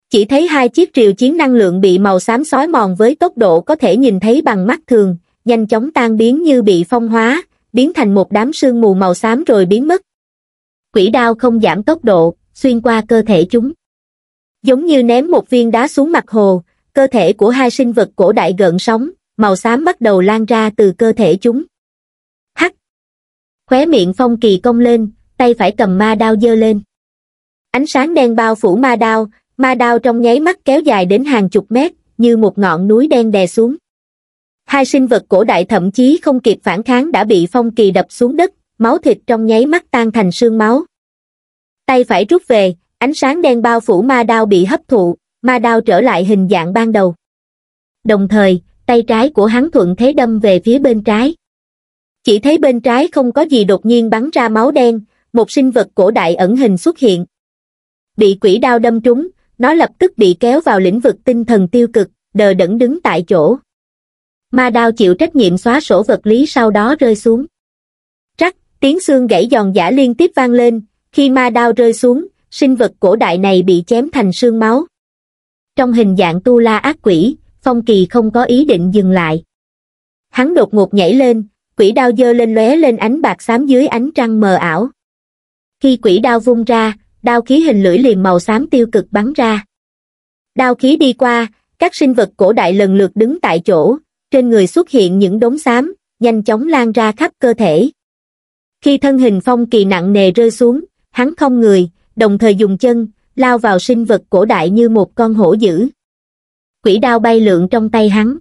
Chỉ thấy hai chiếc rìu chiến năng lượng bị màu xám sói mòn với tốc độ có thể nhìn thấy bằng mắt thường, nhanh chóng tan biến như bị phong hóa, biến thành một đám sương mù màu xám rồi biến mất, quỷ đao không giảm tốc độ, xuyên qua cơ thể chúng. Giống như ném một viên đá xuống mặt hồ, cơ thể của hai sinh vật cổ đại gợn sóng, màu xám bắt đầu lan ra từ cơ thể chúng. Hắc! Khóe miệng phong kỳ cong lên, tay phải cầm ma đao dơ lên. Ánh sáng đen bao phủ ma đao, ma đao trong nháy mắt kéo dài đến hàng chục mét, như một ngọn núi đen đè xuống. Hai sinh vật cổ đại thậm chí không kịp phản kháng đã bị phong kỳ đập xuống đất, máu thịt trong nháy mắt tan thành sương máu. Tay phải rút về, ánh sáng đen bao phủ ma đao bị hấp thụ, ma đao trở lại hình dạng ban đầu. Đồng thời, tay trái của hắn thuận thế đâm về phía bên trái. Chỉ thấy bên trái không có gì đột nhiên bắn ra máu đen, một sinh vật cổ đại ẩn hình xuất hiện. Bị quỷ đao đâm trúng, nó lập tức bị kéo vào lĩnh vực tinh thần tiêu cực, đờ đẫn đứng tại chỗ. Ma đao chịu trách nhiệm xóa sổ vật lý sau đó rơi xuống tiếng xương gãy giòn giả liên tiếp vang lên, khi ma đao rơi xuống, sinh vật cổ đại này bị chém thành xương máu. Trong hình dạng tu la ác quỷ, Phong Kỳ không có ý định dừng lại. Hắn đột ngột nhảy lên, quỷ đao dơ lên lóe lên ánh bạc xám dưới ánh trăng mờ ảo. Khi quỷ đao vung ra, đao khí hình lưỡi liềm màu xám tiêu cực bắn ra. Đao khí đi qua, các sinh vật cổ đại lần lượt đứng tại chỗ, trên người xuất hiện những đống xám, nhanh chóng lan ra khắp cơ thể. Khi thân hình phong kỳ nặng nề rơi xuống, hắn không người, đồng thời dùng chân, lao vào sinh vật cổ đại như một con hổ dữ. Quỷ đao bay lượn trong tay hắn.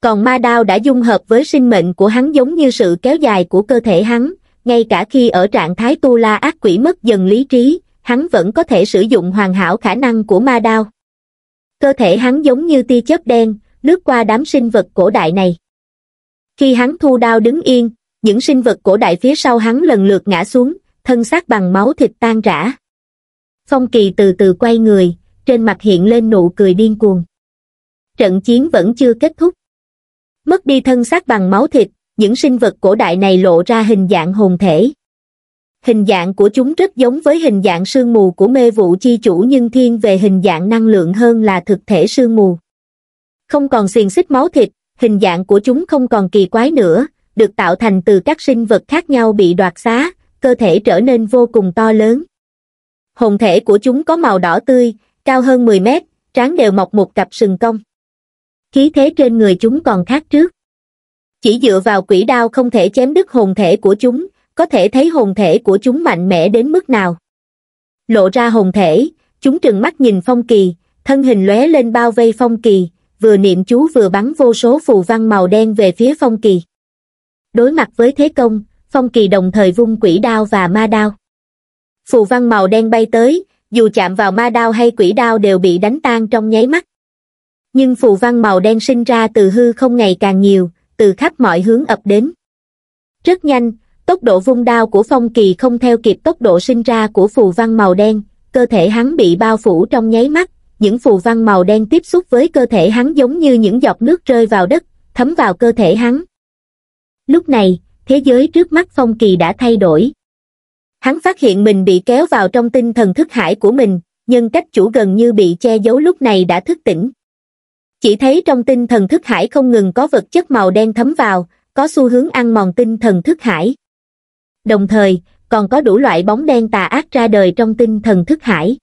Còn ma đao đã dung hợp với sinh mệnh của hắn giống như sự kéo dài của cơ thể hắn, ngay cả khi ở trạng thái tu la ác quỷ mất dần lý trí, hắn vẫn có thể sử dụng hoàn hảo khả năng của ma đao. Cơ thể hắn giống như tia chớp đen, lướt qua đám sinh vật cổ đại này. Khi hắn thu đao đứng yên, những sinh vật cổ đại phía sau hắn lần lượt ngã xuống, thân xác bằng máu thịt tan rã. Phong Kỳ từ từ quay người, trên mặt hiện lên nụ cười điên cuồng. Trận chiến vẫn chưa kết thúc. Mất đi thân xác bằng máu thịt, những sinh vật cổ đại này lộ ra hình dạng hồn thể. Hình dạng của chúng rất giống với hình dạng sương mù của mê vụ chi chủ nhưng thiên về hình dạng năng lượng hơn là thực thể sương mù. Không còn xiềng xích máu thịt, hình dạng của chúng không còn kỳ quái nữa, được tạo thành từ các sinh vật khác nhau bị đoạt xá, cơ thể trở nên vô cùng to lớn. Hồn thể của chúng có màu đỏ tươi, cao hơn 10 mét, trán đều mọc một cặp sừng cong. Khí thế trên người chúng còn khác trước. Chỉ dựa vào quỷ đao không thể chém đứt hồn thể của chúng, có thể thấy hồn thể của chúng mạnh mẽ đến mức nào. Lộ ra hồn thể, chúng trừng mắt nhìn Phong Kỳ, thân hình lóe lên bao vây Phong Kỳ, vừa niệm chú vừa bắn vô số phù văn màu đen về phía Phong Kỳ đối mặt với thế công phong kỳ đồng thời vung quỷ đao và ma đao phù văn màu đen bay tới dù chạm vào ma đao hay quỷ đao đều bị đánh tan trong nháy mắt nhưng phù văn màu đen sinh ra từ hư không ngày càng nhiều từ khắp mọi hướng ập đến rất nhanh tốc độ vung đao của phong kỳ không theo kịp tốc độ sinh ra của phù văn màu đen cơ thể hắn bị bao phủ trong nháy mắt những phù văn màu đen tiếp xúc với cơ thể hắn giống như những giọt nước rơi vào đất thấm vào cơ thể hắn lúc này thế giới trước mắt phong kỳ đã thay đổi hắn phát hiện mình bị kéo vào trong tinh thần thức hải của mình nhân cách chủ gần như bị che giấu lúc này đã thức tỉnh chỉ thấy trong tinh thần thức hải không ngừng có vật chất màu đen thấm vào có xu hướng ăn mòn tinh thần thức hải đồng thời còn có đủ loại bóng đen tà ác ra đời trong tinh thần thức hải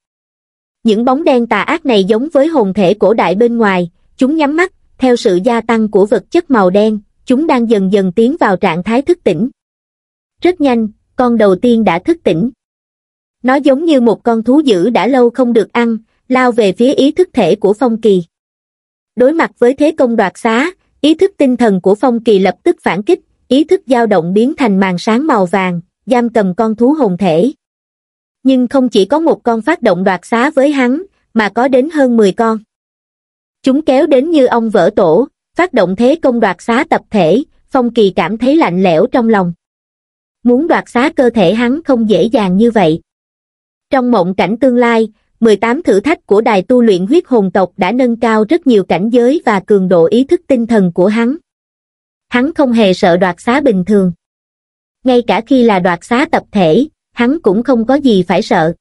những bóng đen tà ác này giống với hồn thể cổ đại bên ngoài chúng nhắm mắt theo sự gia tăng của vật chất màu đen chúng đang dần dần tiến vào trạng thái thức tỉnh. Rất nhanh, con đầu tiên đã thức tỉnh. Nó giống như một con thú dữ đã lâu không được ăn, lao về phía ý thức thể của Phong Kỳ. Đối mặt với thế công đoạt xá, ý thức tinh thần của Phong Kỳ lập tức phản kích, ý thức dao động biến thành màn sáng màu vàng, giam cầm con thú hồn thể. Nhưng không chỉ có một con phát động đoạt xá với hắn, mà có đến hơn 10 con. Chúng kéo đến như ông vỡ tổ, phát động thế công đoạt xá tập thể phong kỳ cảm thấy lạnh lẽo trong lòng muốn đoạt xá cơ thể hắn không dễ dàng như vậy trong mộng cảnh tương lai 18 thử thách của đài tu luyện huyết hồn tộc đã nâng cao rất nhiều cảnh giới và cường độ ý thức tinh thần của hắn hắn không hề sợ đoạt xá bình thường ngay cả khi là đoạt xá tập thể hắn cũng không có gì phải sợ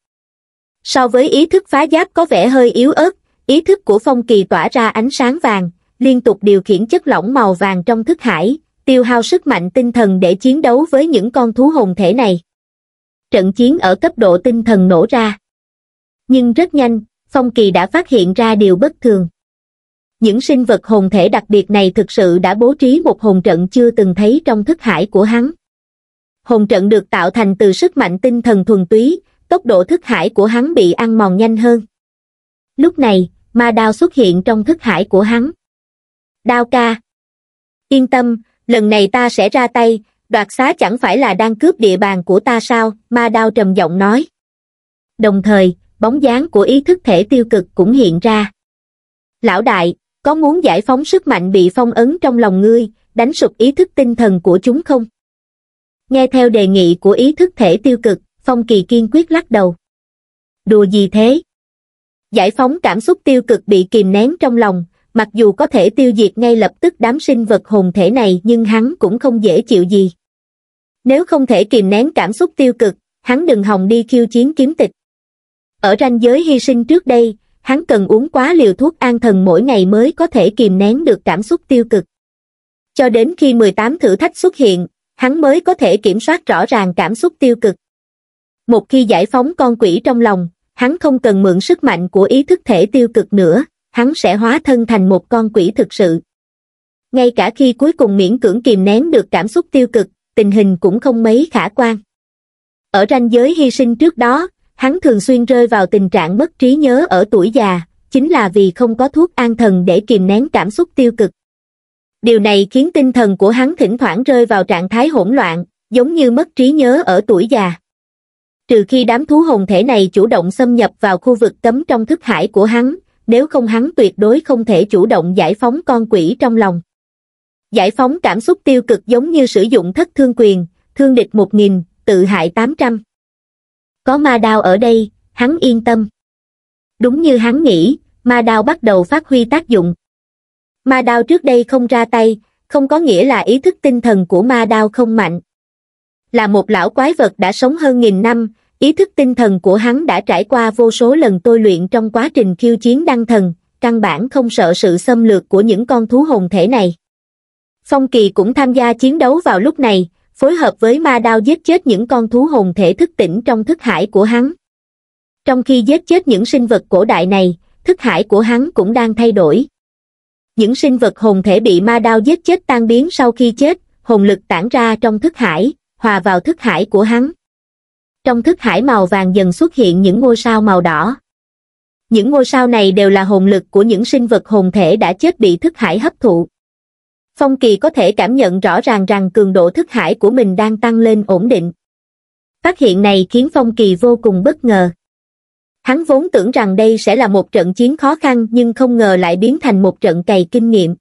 so với ý thức phá giáp có vẻ hơi yếu ớt ý thức của phong kỳ tỏa ra ánh sáng vàng liên tục điều khiển chất lỏng màu vàng trong thức hải, tiêu hao sức mạnh tinh thần để chiến đấu với những con thú hồn thể này. Trận chiến ở cấp độ tinh thần nổ ra. Nhưng rất nhanh, Phong Kỳ đã phát hiện ra điều bất thường. Những sinh vật hồn thể đặc biệt này thực sự đã bố trí một hồn trận chưa từng thấy trong thức hải của hắn. Hồn trận được tạo thành từ sức mạnh tinh thần thuần túy, tốc độ thức hải của hắn bị ăn mòn nhanh hơn. Lúc này, ma đao xuất hiện trong thức hải của hắn đao ca yên tâm lần này ta sẽ ra tay đoạt xá chẳng phải là đang cướp địa bàn của ta sao ma đao trầm giọng nói đồng thời bóng dáng của ý thức thể tiêu cực cũng hiện ra lão đại có muốn giải phóng sức mạnh bị phong ấn trong lòng ngươi đánh sụp ý thức tinh thần của chúng không nghe theo đề nghị của ý thức thể tiêu cực phong kỳ kiên quyết lắc đầu đùa gì thế giải phóng cảm xúc tiêu cực bị kìm nén trong lòng mặc dù có thể tiêu diệt ngay lập tức đám sinh vật hồn thể này nhưng hắn cũng không dễ chịu gì. Nếu không thể kìm nén cảm xúc tiêu cực, hắn đừng hòng đi khiêu chiến kiếm tịch. Ở ranh giới hy sinh trước đây, hắn cần uống quá liều thuốc an thần mỗi ngày mới có thể kìm nén được cảm xúc tiêu cực. Cho đến khi 18 thử thách xuất hiện, hắn mới có thể kiểm soát rõ ràng cảm xúc tiêu cực. Một khi giải phóng con quỷ trong lòng, hắn không cần mượn sức mạnh của ý thức thể tiêu cực nữa, hắn sẽ hóa thân thành một con quỷ thực sự. Ngay cả khi cuối cùng miễn cưỡng kìm nén được cảm xúc tiêu cực, tình hình cũng không mấy khả quan. Ở ranh giới hy sinh trước đó, hắn thường xuyên rơi vào tình trạng mất trí nhớ ở tuổi già, chính là vì không có thuốc an thần để kìm nén cảm xúc tiêu cực. Điều này khiến tinh thần của hắn thỉnh thoảng rơi vào trạng thái hỗn loạn, giống như mất trí nhớ ở tuổi già. Trừ khi đám thú hồn thể này chủ động xâm nhập vào khu vực cấm trong thức hải của hắn, nếu không hắn tuyệt đối không thể chủ động giải phóng con quỷ trong lòng. Giải phóng cảm xúc tiêu cực giống như sử dụng thất thương quyền, thương địch 1.000, tự hại 800. Có ma đao ở đây, hắn yên tâm. Đúng như hắn nghĩ, ma đao bắt đầu phát huy tác dụng. Ma đao trước đây không ra tay, không có nghĩa là ý thức tinh thần của ma đao không mạnh. Là một lão quái vật đã sống hơn nghìn năm, ý thức tinh thần của hắn đã trải qua vô số lần tôi luyện trong quá trình khiêu chiến đăng thần căn bản không sợ sự xâm lược của những con thú hồn thể này phong kỳ cũng tham gia chiến đấu vào lúc này phối hợp với ma đao giết chết những con thú hồn thể thức tỉnh trong thức hải của hắn trong khi giết chết những sinh vật cổ đại này thức hải của hắn cũng đang thay đổi những sinh vật hồn thể bị ma đao giết chết tan biến sau khi chết hồn lực tản ra trong thức hải hòa vào thức hải của hắn trong thức hải màu vàng dần xuất hiện những ngôi sao màu đỏ. Những ngôi sao này đều là hồn lực của những sinh vật hồn thể đã chết bị thức hải hấp thụ. Phong Kỳ có thể cảm nhận rõ ràng rằng cường độ thức hải của mình đang tăng lên ổn định. Phát hiện này khiến Phong Kỳ vô cùng bất ngờ. Hắn vốn tưởng rằng đây sẽ là một trận chiến khó khăn nhưng không ngờ lại biến thành một trận cày kinh nghiệm.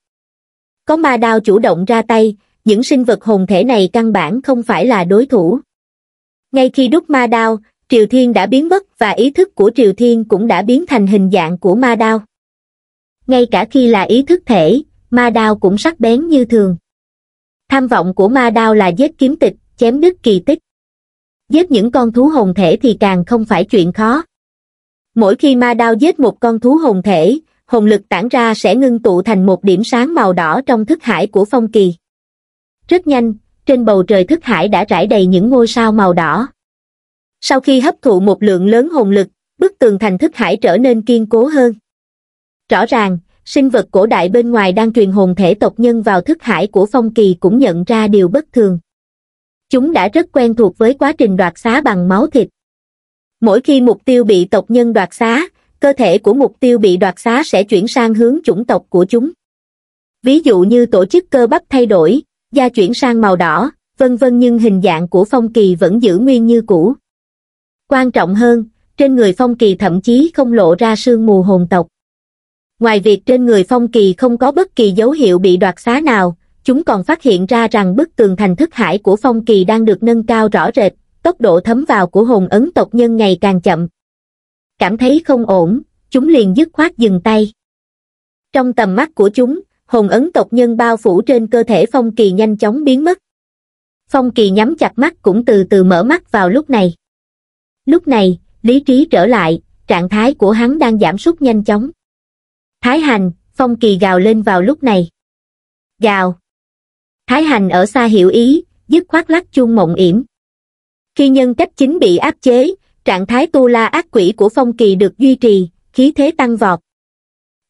Có ma đao chủ động ra tay, những sinh vật hồn thể này căn bản không phải là đối thủ ngay khi đúc ma đao triều thiên đã biến mất và ý thức của triều thiên cũng đã biến thành hình dạng của ma đao ngay cả khi là ý thức thể ma đao cũng sắc bén như thường tham vọng của ma đao là giết kiếm tịch chém đứt kỳ tích giết những con thú hồn thể thì càng không phải chuyện khó mỗi khi ma đao giết một con thú hồn thể hồn lực tản ra sẽ ngưng tụ thành một điểm sáng màu đỏ trong thức hải của phong kỳ rất nhanh trên bầu trời thức hải đã trải đầy những ngôi sao màu đỏ. Sau khi hấp thụ một lượng lớn hồn lực, bức tường thành thức hải trở nên kiên cố hơn. Rõ ràng, sinh vật cổ đại bên ngoài đang truyền hồn thể tộc nhân vào thức hải của Phong Kỳ cũng nhận ra điều bất thường. Chúng đã rất quen thuộc với quá trình đoạt xá bằng máu thịt. Mỗi khi mục tiêu bị tộc nhân đoạt xá, cơ thể của mục tiêu bị đoạt xá sẽ chuyển sang hướng chủng tộc của chúng. Ví dụ như tổ chức cơ bắp thay đổi, da chuyển sang màu đỏ, vân vân nhưng hình dạng của Phong Kỳ vẫn giữ nguyên như cũ. Quan trọng hơn, trên người Phong Kỳ thậm chí không lộ ra sương mù hồn tộc. Ngoài việc trên người Phong Kỳ không có bất kỳ dấu hiệu bị đoạt xá nào, chúng còn phát hiện ra rằng bức tường thành thức hải của Phong Kỳ đang được nâng cao rõ rệt, tốc độ thấm vào của hồn ấn tộc nhân ngày càng chậm. Cảm thấy không ổn, chúng liền dứt khoát dừng tay. Trong tầm mắt của chúng, hồn ấn tộc nhân bao phủ trên cơ thể Phong Kỳ nhanh chóng biến mất. Phong Kỳ nhắm chặt mắt cũng từ từ mở mắt vào lúc này. Lúc này, lý trí trở lại, trạng thái của hắn đang giảm sút nhanh chóng. Thái Hành, Phong Kỳ gào lên vào lúc này. Gào. Thái Hành ở xa hiểu ý, dứt khoát lắc chuông mộng yểm. Khi nhân cách chính bị áp chế, trạng thái tu la ác quỷ của Phong Kỳ được duy trì, khí thế tăng vọt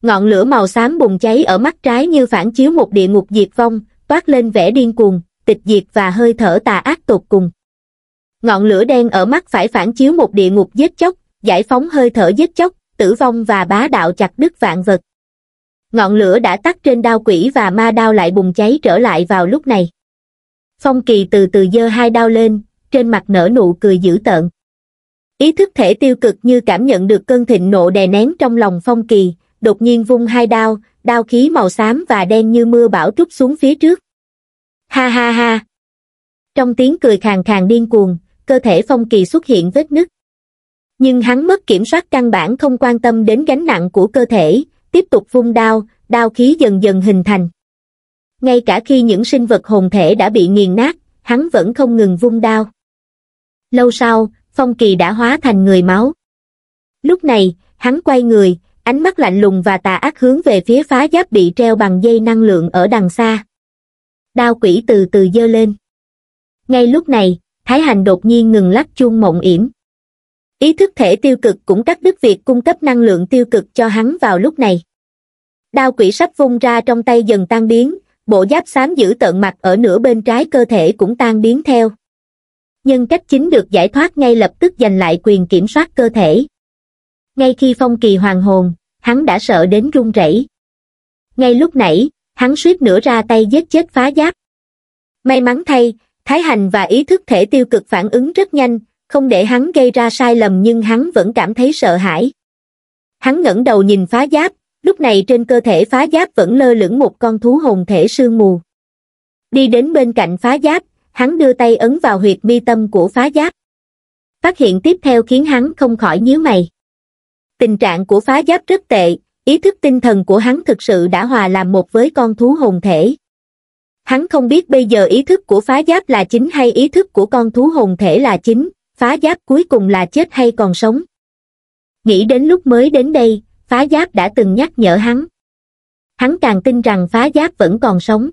ngọn lửa màu xám bùng cháy ở mắt trái như phản chiếu một địa ngục diệt vong, toát lên vẻ điên cuồng, tịch diệt và hơi thở tà ác tột cùng. Ngọn lửa đen ở mắt phải phản chiếu một địa ngục giết chóc, giải phóng hơi thở giết chóc, tử vong và bá đạo chặt đứt vạn vật. Ngọn lửa đã tắt trên đao quỷ và ma đao lại bùng cháy trở lại vào lúc này. Phong kỳ từ từ giơ hai đao lên, trên mặt nở nụ cười dữ tợn. Ý thức thể tiêu cực như cảm nhận được cơn thịnh nộ đè nén trong lòng Phong kỳ, đột nhiên vung hai đao đao khí màu xám và đen như mưa bão trút xuống phía trước ha ha ha trong tiếng cười khàn khàn điên cuồng cơ thể phong kỳ xuất hiện vết nứt nhưng hắn mất kiểm soát căn bản không quan tâm đến gánh nặng của cơ thể tiếp tục vung đao đao khí dần dần hình thành ngay cả khi những sinh vật hồn thể đã bị nghiền nát hắn vẫn không ngừng vung đao lâu sau phong kỳ đã hóa thành người máu lúc này hắn quay người ánh mắt lạnh lùng và tà ác hướng về phía phá giáp bị treo bằng dây năng lượng ở đằng xa. Đao quỷ từ từ dơ lên. Ngay lúc này, Thái Hành đột nhiên ngừng lắc chuông mộng yểm. Ý thức thể tiêu cực cũng cắt đứt việc cung cấp năng lượng tiêu cực cho hắn vào lúc này. Đao quỷ sắp vung ra trong tay dần tan biến, bộ giáp xám giữ tận mặt ở nửa bên trái cơ thể cũng tan biến theo. Nhân cách chính được giải thoát ngay lập tức giành lại quyền kiểm soát cơ thể ngay khi phong kỳ hoàng hồn, hắn đã sợ đến run rẩy. Ngay lúc nãy, hắn suýt nữa ra tay giết chết phá giáp. May mắn thay, Thái Hành và ý thức thể tiêu cực phản ứng rất nhanh, không để hắn gây ra sai lầm nhưng hắn vẫn cảm thấy sợ hãi. Hắn ngẩng đầu nhìn phá giáp, lúc này trên cơ thể phá giáp vẫn lơ lửng một con thú hồn thể sương mù. Đi đến bên cạnh phá giáp, hắn đưa tay ấn vào huyệt mi tâm của phá giáp. Phát hiện tiếp theo khiến hắn không khỏi nhíu mày tình trạng của phá giáp rất tệ, ý thức tinh thần của hắn thực sự đã hòa làm một với con thú hồn thể. Hắn không biết bây giờ ý thức của phá giáp là chính hay ý thức của con thú hồn thể là chính, phá giáp cuối cùng là chết hay còn sống. Nghĩ đến lúc mới đến đây, phá giáp đã từng nhắc nhở hắn. Hắn càng tin rằng phá giáp vẫn còn sống.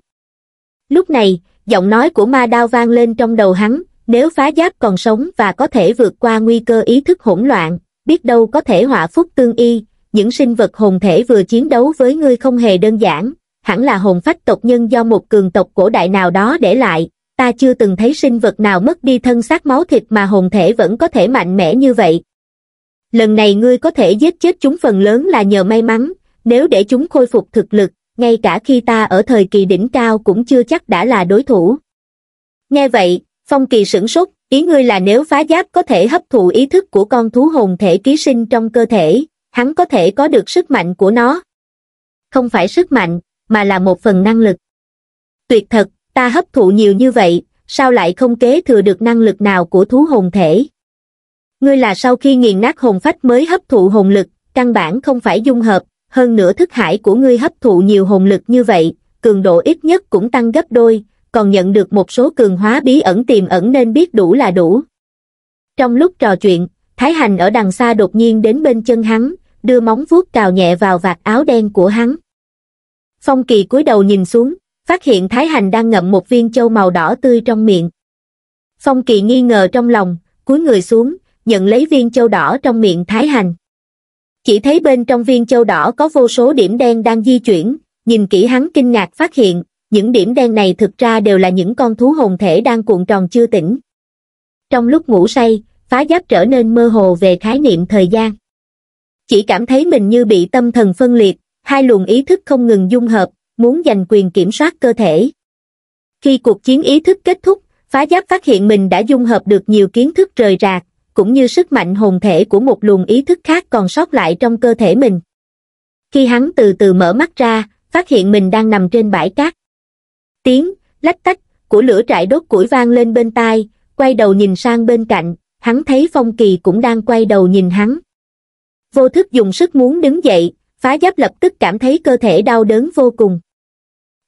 Lúc này, giọng nói của ma đao vang lên trong đầu hắn, nếu phá giáp còn sống và có thể vượt qua nguy cơ ý thức hỗn loạn, biết đâu có thể họa phúc tương y, những sinh vật hồn thể vừa chiến đấu với ngươi không hề đơn giản, hẳn là hồn phách tộc nhân do một cường tộc cổ đại nào đó để lại, ta chưa từng thấy sinh vật nào mất đi thân xác máu thịt mà hồn thể vẫn có thể mạnh mẽ như vậy. Lần này ngươi có thể giết chết chúng phần lớn là nhờ may mắn, nếu để chúng khôi phục thực lực, ngay cả khi ta ở thời kỳ đỉnh cao cũng chưa chắc đã là đối thủ. Nghe vậy, Phong Kỳ sửng sốt, Ý ngươi là nếu phá giáp có thể hấp thụ ý thức của con thú hồn thể ký sinh trong cơ thể, hắn có thể có được sức mạnh của nó. Không phải sức mạnh, mà là một phần năng lực. Tuyệt thật, ta hấp thụ nhiều như vậy, sao lại không kế thừa được năng lực nào của thú hồn thể? Ngươi là sau khi nghiền nát hồn phách mới hấp thụ hồn lực, căn bản không phải dung hợp, hơn nữa thức hải của ngươi hấp thụ nhiều hồn lực như vậy, cường độ ít nhất cũng tăng gấp đôi, còn nhận được một số cường hóa bí ẩn tiềm ẩn nên biết đủ là đủ. Trong lúc trò chuyện, Thái Hành ở đằng xa đột nhiên đến bên chân hắn, đưa móng vuốt cào nhẹ vào vạt áo đen của hắn. Phong Kỳ cúi đầu nhìn xuống, phát hiện Thái Hành đang ngậm một viên châu màu đỏ tươi trong miệng. Phong Kỳ nghi ngờ trong lòng, cúi người xuống, nhận lấy viên châu đỏ trong miệng Thái Hành. Chỉ thấy bên trong viên châu đỏ có vô số điểm đen đang di chuyển, nhìn kỹ hắn kinh ngạc phát hiện, những điểm đen này thực ra đều là những con thú hồn thể đang cuộn tròn chưa tỉnh. Trong lúc ngủ say, phá giáp trở nên mơ hồ về khái niệm thời gian. Chỉ cảm thấy mình như bị tâm thần phân liệt, hai luồng ý thức không ngừng dung hợp, muốn giành quyền kiểm soát cơ thể. Khi cuộc chiến ý thức kết thúc, phá giáp phát hiện mình đã dung hợp được nhiều kiến thức rời rạc, cũng như sức mạnh hồn thể của một luồng ý thức khác còn sót lại trong cơ thể mình. Khi hắn từ từ mở mắt ra, phát hiện mình đang nằm trên bãi cát tiếng lách tách của lửa trại đốt củi vang lên bên tai quay đầu nhìn sang bên cạnh hắn thấy phong kỳ cũng đang quay đầu nhìn hắn vô thức dùng sức muốn đứng dậy phá giáp lập tức cảm thấy cơ thể đau đớn vô cùng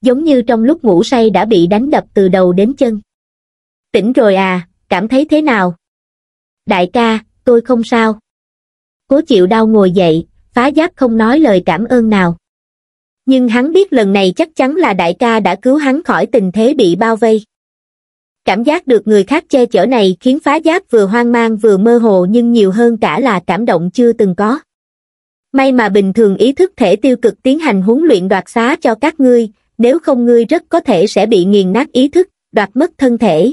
giống như trong lúc ngủ say đã bị đánh đập từ đầu đến chân tỉnh rồi à cảm thấy thế nào đại ca tôi không sao cố chịu đau ngồi dậy phá giáp không nói lời cảm ơn nào nhưng hắn biết lần này chắc chắn là đại ca đã cứu hắn khỏi tình thế bị bao vây cảm giác được người khác che chở này khiến phá giáp vừa hoang mang vừa mơ hồ nhưng nhiều hơn cả là cảm động chưa từng có may mà bình thường ý thức thể tiêu cực tiến hành huấn luyện đoạt xá cho các ngươi nếu không ngươi rất có thể sẽ bị nghiền nát ý thức đoạt mất thân thể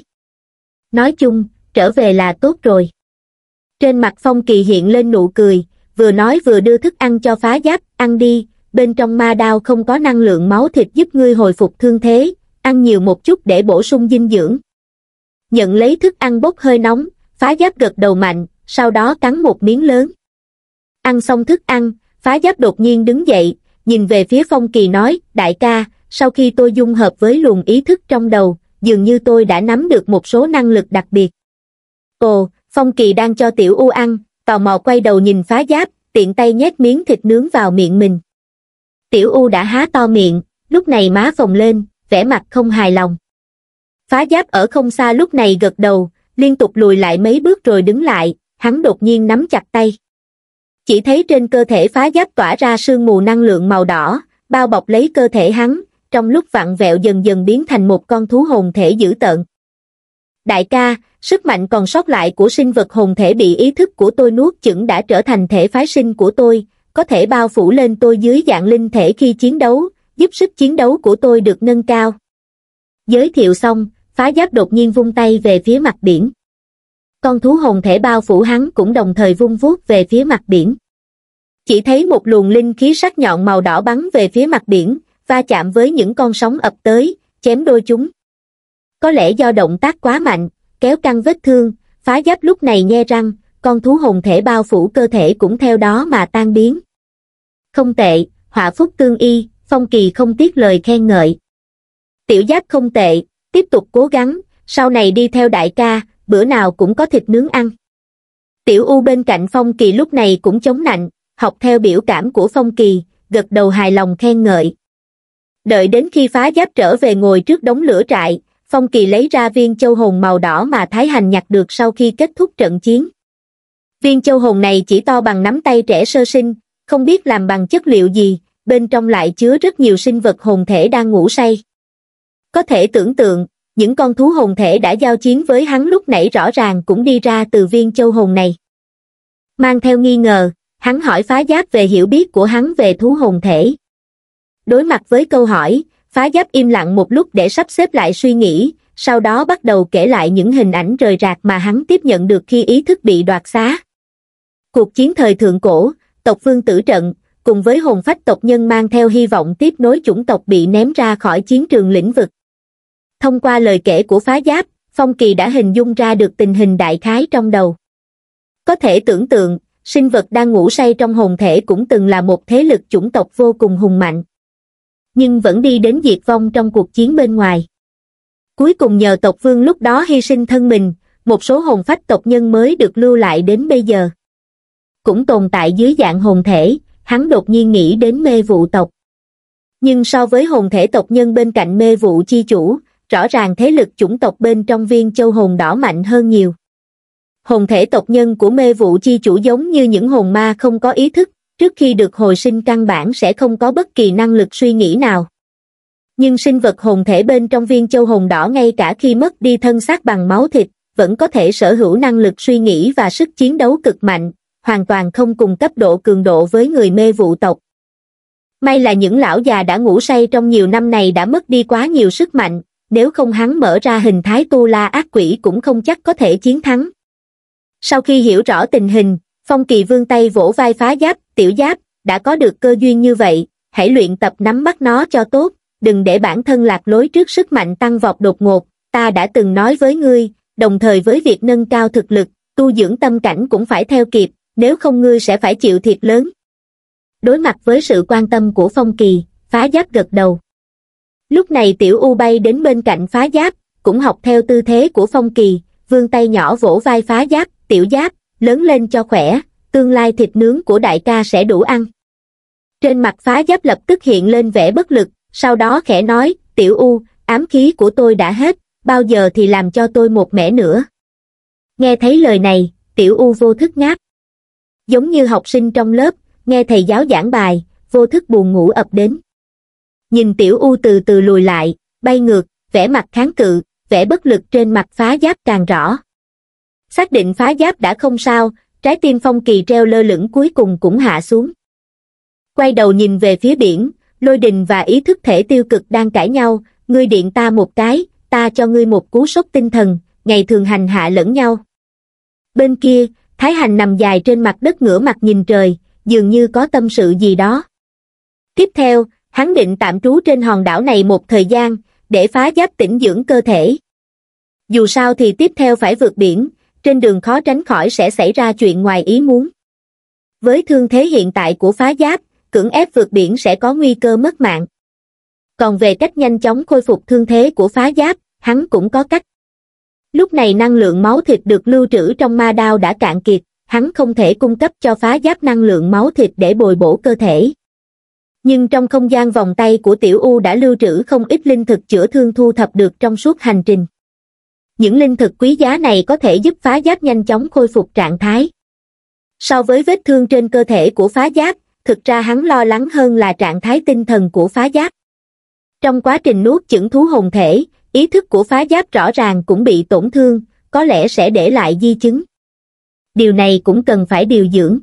nói chung trở về là tốt rồi trên mặt phong kỳ hiện lên nụ cười vừa nói vừa đưa thức ăn cho phá giáp ăn đi bên trong ma đao không có năng lượng máu thịt giúp ngươi hồi phục thương thế, ăn nhiều một chút để bổ sung dinh dưỡng. Nhận lấy thức ăn bốc hơi nóng, phá giáp gật đầu mạnh, sau đó cắn một miếng lớn. Ăn xong thức ăn, phá giáp đột nhiên đứng dậy, nhìn về phía phong kỳ nói, đại ca, sau khi tôi dung hợp với luồng ý thức trong đầu, dường như tôi đã nắm được một số năng lực đặc biệt. Ồ, phong kỳ đang cho tiểu u ăn, tò mò quay đầu nhìn phá giáp, tiện tay nhét miếng thịt nướng vào miệng mình. Tiểu U đã há to miệng, lúc này má phồng lên, vẻ mặt không hài lòng. Phá giáp ở không xa lúc này gật đầu, liên tục lùi lại mấy bước rồi đứng lại, hắn đột nhiên nắm chặt tay. Chỉ thấy trên cơ thể phá giáp tỏa ra sương mù năng lượng màu đỏ, bao bọc lấy cơ thể hắn, trong lúc vặn vẹo dần dần biến thành một con thú hồn thể dữ tợn. Đại ca, sức mạnh còn sót lại của sinh vật hồn thể bị ý thức của tôi nuốt chửng đã trở thành thể phái sinh của tôi, có thể bao phủ lên tôi dưới dạng linh thể khi chiến đấu, giúp sức chiến đấu của tôi được nâng cao. Giới thiệu xong, phá giáp đột nhiên vung tay về phía mặt biển. Con thú hồn thể bao phủ hắn cũng đồng thời vung vuốt về phía mặt biển. Chỉ thấy một luồng linh khí sắc nhọn màu đỏ bắn về phía mặt biển, va chạm với những con sóng ập tới, chém đôi chúng. Có lẽ do động tác quá mạnh, kéo căng vết thương, phá giáp lúc này nghe răng, con thú hồn thể bao phủ cơ thể cũng theo đó mà tan biến. Không tệ, họa phúc tương y, Phong Kỳ không tiếc lời khen ngợi. Tiểu giác không tệ, tiếp tục cố gắng, sau này đi theo đại ca, bữa nào cũng có thịt nướng ăn. Tiểu U bên cạnh Phong Kỳ lúc này cũng chống nạnh, học theo biểu cảm của Phong Kỳ, gật đầu hài lòng khen ngợi. Đợi đến khi phá giáp trở về ngồi trước đống lửa trại, Phong Kỳ lấy ra viên châu hồn màu đỏ mà Thái Hành nhặt được sau khi kết thúc trận chiến viên châu hồn này chỉ to bằng nắm tay trẻ sơ sinh không biết làm bằng chất liệu gì bên trong lại chứa rất nhiều sinh vật hồn thể đang ngủ say có thể tưởng tượng những con thú hồn thể đã giao chiến với hắn lúc nãy rõ ràng cũng đi ra từ viên châu hồn này mang theo nghi ngờ hắn hỏi phá giáp về hiểu biết của hắn về thú hồn thể đối mặt với câu hỏi phá giáp im lặng một lúc để sắp xếp lại suy nghĩ sau đó bắt đầu kể lại những hình ảnh rời rạc mà hắn tiếp nhận được khi ý thức bị đoạt xá Cuộc chiến thời thượng cổ, tộc vương tử trận, cùng với hồn phách tộc nhân mang theo hy vọng tiếp nối chủng tộc bị ném ra khỏi chiến trường lĩnh vực. Thông qua lời kể của phá giáp, Phong Kỳ đã hình dung ra được tình hình đại khái trong đầu. Có thể tưởng tượng, sinh vật đang ngủ say trong hồn thể cũng từng là một thế lực chủng tộc vô cùng hùng mạnh. Nhưng vẫn đi đến diệt vong trong cuộc chiến bên ngoài. Cuối cùng nhờ tộc vương lúc đó hy sinh thân mình, một số hồn phách tộc nhân mới được lưu lại đến bây giờ cũng tồn tại dưới dạng hồn thể, hắn đột nhiên nghĩ đến mê vụ tộc. Nhưng so với hồn thể tộc nhân bên cạnh mê vụ chi chủ, rõ ràng thế lực chủng tộc bên trong viên châu hồn đỏ mạnh hơn nhiều. Hồn thể tộc nhân của mê vụ chi chủ giống như những hồn ma không có ý thức, trước khi được hồi sinh căn bản sẽ không có bất kỳ năng lực suy nghĩ nào. Nhưng sinh vật hồn thể bên trong viên châu hồn đỏ ngay cả khi mất đi thân xác bằng máu thịt, vẫn có thể sở hữu năng lực suy nghĩ và sức chiến đấu cực mạnh, hoàn toàn không cùng cấp độ cường độ với người mê vụ tộc. May là những lão già đã ngủ say trong nhiều năm này đã mất đi quá nhiều sức mạnh, nếu không hắn mở ra hình thái tu la ác quỷ cũng không chắc có thể chiến thắng. Sau khi hiểu rõ tình hình, Phong Kỳ vương tay vỗ vai phá giáp, tiểu giáp, đã có được cơ duyên như vậy, hãy luyện tập nắm bắt nó cho tốt, đừng để bản thân lạc lối trước sức mạnh tăng vọt đột ngột, ta đã từng nói với ngươi, đồng thời với việc nâng cao thực lực, tu dưỡng tâm cảnh cũng phải theo kịp, nếu không ngươi sẽ phải chịu thiệt lớn đối mặt với sự quan tâm của phong kỳ phá giáp gật đầu lúc này tiểu u bay đến bên cạnh phá giáp cũng học theo tư thế của phong kỳ vươn tay nhỏ vỗ vai phá giáp tiểu giáp lớn lên cho khỏe tương lai thịt nướng của đại ca sẽ đủ ăn trên mặt phá giáp lập tức hiện lên vẻ bất lực sau đó khẽ nói tiểu u ám khí của tôi đã hết bao giờ thì làm cho tôi một mẻ nữa nghe thấy lời này tiểu u vô thức ngáp giống như học sinh trong lớp nghe thầy giáo giảng bài vô thức buồn ngủ ập đến nhìn tiểu u từ từ lùi lại bay ngược vẻ mặt kháng cự vẻ bất lực trên mặt phá giáp càng rõ xác định phá giáp đã không sao trái tim phong kỳ treo lơ lửng cuối cùng cũng hạ xuống quay đầu nhìn về phía biển lôi đình và ý thức thể tiêu cực đang cãi nhau ngươi điện ta một cái ta cho ngươi một cú sốc tinh thần ngày thường hành hạ lẫn nhau bên kia thái hành nằm dài trên mặt đất ngửa mặt nhìn trời dường như có tâm sự gì đó tiếp theo hắn định tạm trú trên hòn đảo này một thời gian để phá giáp tĩnh dưỡng cơ thể dù sao thì tiếp theo phải vượt biển trên đường khó tránh khỏi sẽ xảy ra chuyện ngoài ý muốn với thương thế hiện tại của phá giáp cưỡng ép vượt biển sẽ có nguy cơ mất mạng còn về cách nhanh chóng khôi phục thương thế của phá giáp hắn cũng có cách lúc này năng lượng máu thịt được lưu trữ trong ma đao đã cạn kiệt hắn không thể cung cấp cho phá giáp năng lượng máu thịt để bồi bổ cơ thể nhưng trong không gian vòng tay của tiểu u đã lưu trữ không ít linh thực chữa thương thu thập được trong suốt hành trình những linh thực quý giá này có thể giúp phá giáp nhanh chóng khôi phục trạng thái so với vết thương trên cơ thể của phá giáp thực ra hắn lo lắng hơn là trạng thái tinh thần của phá giáp trong quá trình nuốt chửng thú hồn thể Ý thức của phá giáp rõ ràng cũng bị tổn thương, có lẽ sẽ để lại di chứng. Điều này cũng cần phải điều dưỡng.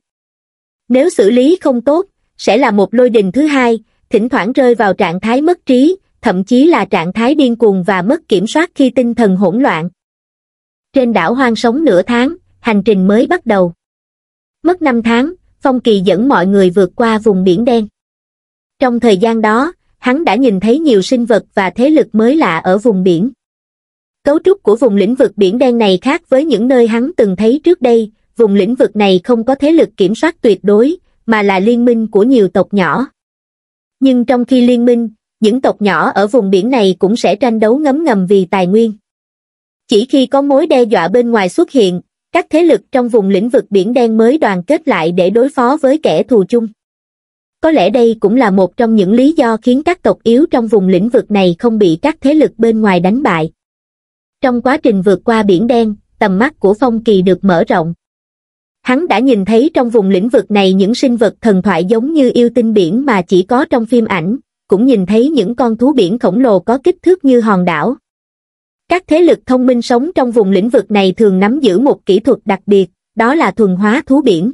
Nếu xử lý không tốt, sẽ là một lôi đình thứ hai, thỉnh thoảng rơi vào trạng thái mất trí, thậm chí là trạng thái điên cuồng và mất kiểm soát khi tinh thần hỗn loạn. Trên đảo hoang sống nửa tháng, hành trình mới bắt đầu. Mất 5 tháng, Phong Kỳ dẫn mọi người vượt qua vùng biển đen. Trong thời gian đó, hắn đã nhìn thấy nhiều sinh vật và thế lực mới lạ ở vùng biển. Cấu trúc của vùng lĩnh vực biển đen này khác với những nơi hắn từng thấy trước đây, vùng lĩnh vực này không có thế lực kiểm soát tuyệt đối, mà là liên minh của nhiều tộc nhỏ. Nhưng trong khi liên minh, những tộc nhỏ ở vùng biển này cũng sẽ tranh đấu ngấm ngầm vì tài nguyên. Chỉ khi có mối đe dọa bên ngoài xuất hiện, các thế lực trong vùng lĩnh vực biển đen mới đoàn kết lại để đối phó với kẻ thù chung có lẽ đây cũng là một trong những lý do khiến các tộc yếu trong vùng lĩnh vực này không bị các thế lực bên ngoài đánh bại. Trong quá trình vượt qua biển đen, tầm mắt của Phong Kỳ được mở rộng. Hắn đã nhìn thấy trong vùng lĩnh vực này những sinh vật thần thoại giống như yêu tinh biển mà chỉ có trong phim ảnh, cũng nhìn thấy những con thú biển khổng lồ có kích thước như hòn đảo. Các thế lực thông minh sống trong vùng lĩnh vực này thường nắm giữ một kỹ thuật đặc biệt, đó là thuần hóa thú biển.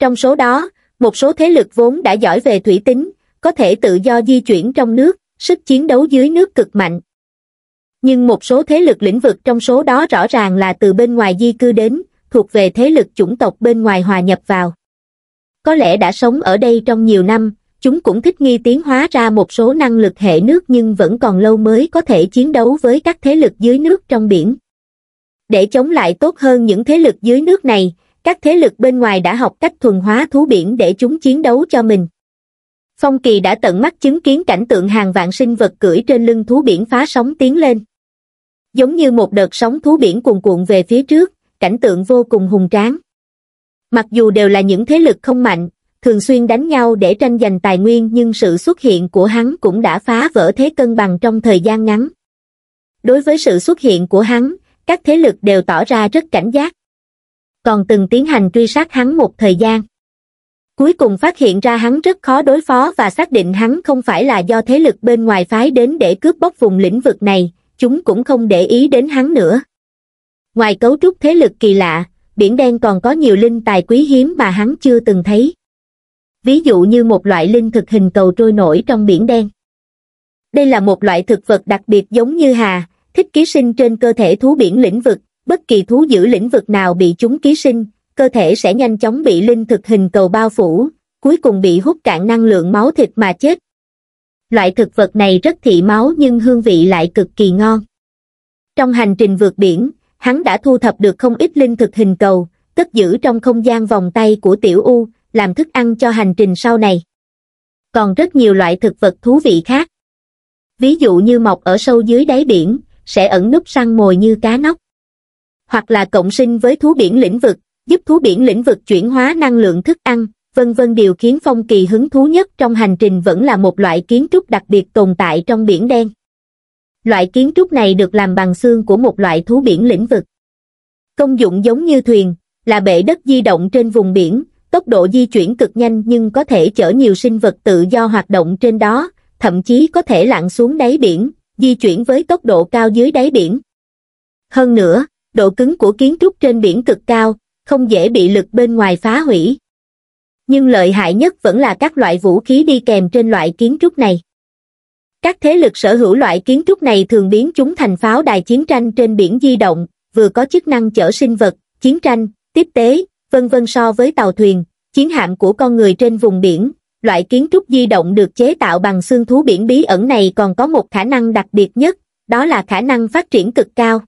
Trong số đó, một số thế lực vốn đã giỏi về thủy tính, có thể tự do di chuyển trong nước, sức chiến đấu dưới nước cực mạnh. Nhưng một số thế lực lĩnh vực trong số đó rõ ràng là từ bên ngoài di cư đến, thuộc về thế lực chủng tộc bên ngoài hòa nhập vào. Có lẽ đã sống ở đây trong nhiều năm, chúng cũng thích nghi tiến hóa ra một số năng lực hệ nước nhưng vẫn còn lâu mới có thể chiến đấu với các thế lực dưới nước trong biển. Để chống lại tốt hơn những thế lực dưới nước này, các thế lực bên ngoài đã học cách thuần hóa thú biển để chúng chiến đấu cho mình. Phong Kỳ đã tận mắt chứng kiến cảnh tượng hàng vạn sinh vật cưỡi trên lưng thú biển phá sóng tiến lên. Giống như một đợt sóng thú biển cuồn cuộn về phía trước, cảnh tượng vô cùng hùng tráng. Mặc dù đều là những thế lực không mạnh, thường xuyên đánh nhau để tranh giành tài nguyên nhưng sự xuất hiện của hắn cũng đã phá vỡ thế cân bằng trong thời gian ngắn. Đối với sự xuất hiện của hắn, các thế lực đều tỏ ra rất cảnh giác còn từng tiến hành truy sát hắn một thời gian. Cuối cùng phát hiện ra hắn rất khó đối phó và xác định hắn không phải là do thế lực bên ngoài phái đến để cướp bóc vùng lĩnh vực này, chúng cũng không để ý đến hắn nữa. Ngoài cấu trúc thế lực kỳ lạ, biển đen còn có nhiều linh tài quý hiếm mà hắn chưa từng thấy. Ví dụ như một loại linh thực hình cầu trôi nổi trong biển đen. Đây là một loại thực vật đặc biệt giống như hà, thích ký sinh trên cơ thể thú biển lĩnh vực, bất kỳ thú dữ lĩnh vực nào bị chúng ký sinh, cơ thể sẽ nhanh chóng bị linh thực hình cầu bao phủ, cuối cùng bị hút cạn năng lượng máu thịt mà chết. Loại thực vật này rất thị máu nhưng hương vị lại cực kỳ ngon. Trong hành trình vượt biển, hắn đã thu thập được không ít linh thực hình cầu, cất giữ trong không gian vòng tay của tiểu U, làm thức ăn cho hành trình sau này. Còn rất nhiều loại thực vật thú vị khác. Ví dụ như mọc ở sâu dưới đáy biển, sẽ ẩn núp săn mồi như cá nóc hoặc là cộng sinh với thú biển lĩnh vực, giúp thú biển lĩnh vực chuyển hóa năng lượng thức ăn, vân vân điều khiến Phong Kỳ hứng thú nhất trong hành trình vẫn là một loại kiến trúc đặc biệt tồn tại trong biển đen. Loại kiến trúc này được làm bằng xương của một loại thú biển lĩnh vực. Công dụng giống như thuyền, là bể đất di động trên vùng biển, tốc độ di chuyển cực nhanh nhưng có thể chở nhiều sinh vật tự do hoạt động trên đó, thậm chí có thể lặn xuống đáy biển, di chuyển với tốc độ cao dưới đáy biển. Hơn nữa, độ cứng của kiến trúc trên biển cực cao, không dễ bị lực bên ngoài phá hủy. Nhưng lợi hại nhất vẫn là các loại vũ khí đi kèm trên loại kiến trúc này. Các thế lực sở hữu loại kiến trúc này thường biến chúng thành pháo đài chiến tranh trên biển di động, vừa có chức năng chở sinh vật, chiến tranh, tiếp tế, vân vân so với tàu thuyền, chiến hạm của con người trên vùng biển. Loại kiến trúc di động được chế tạo bằng xương thú biển bí ẩn này còn có một khả năng đặc biệt nhất, đó là khả năng phát triển cực cao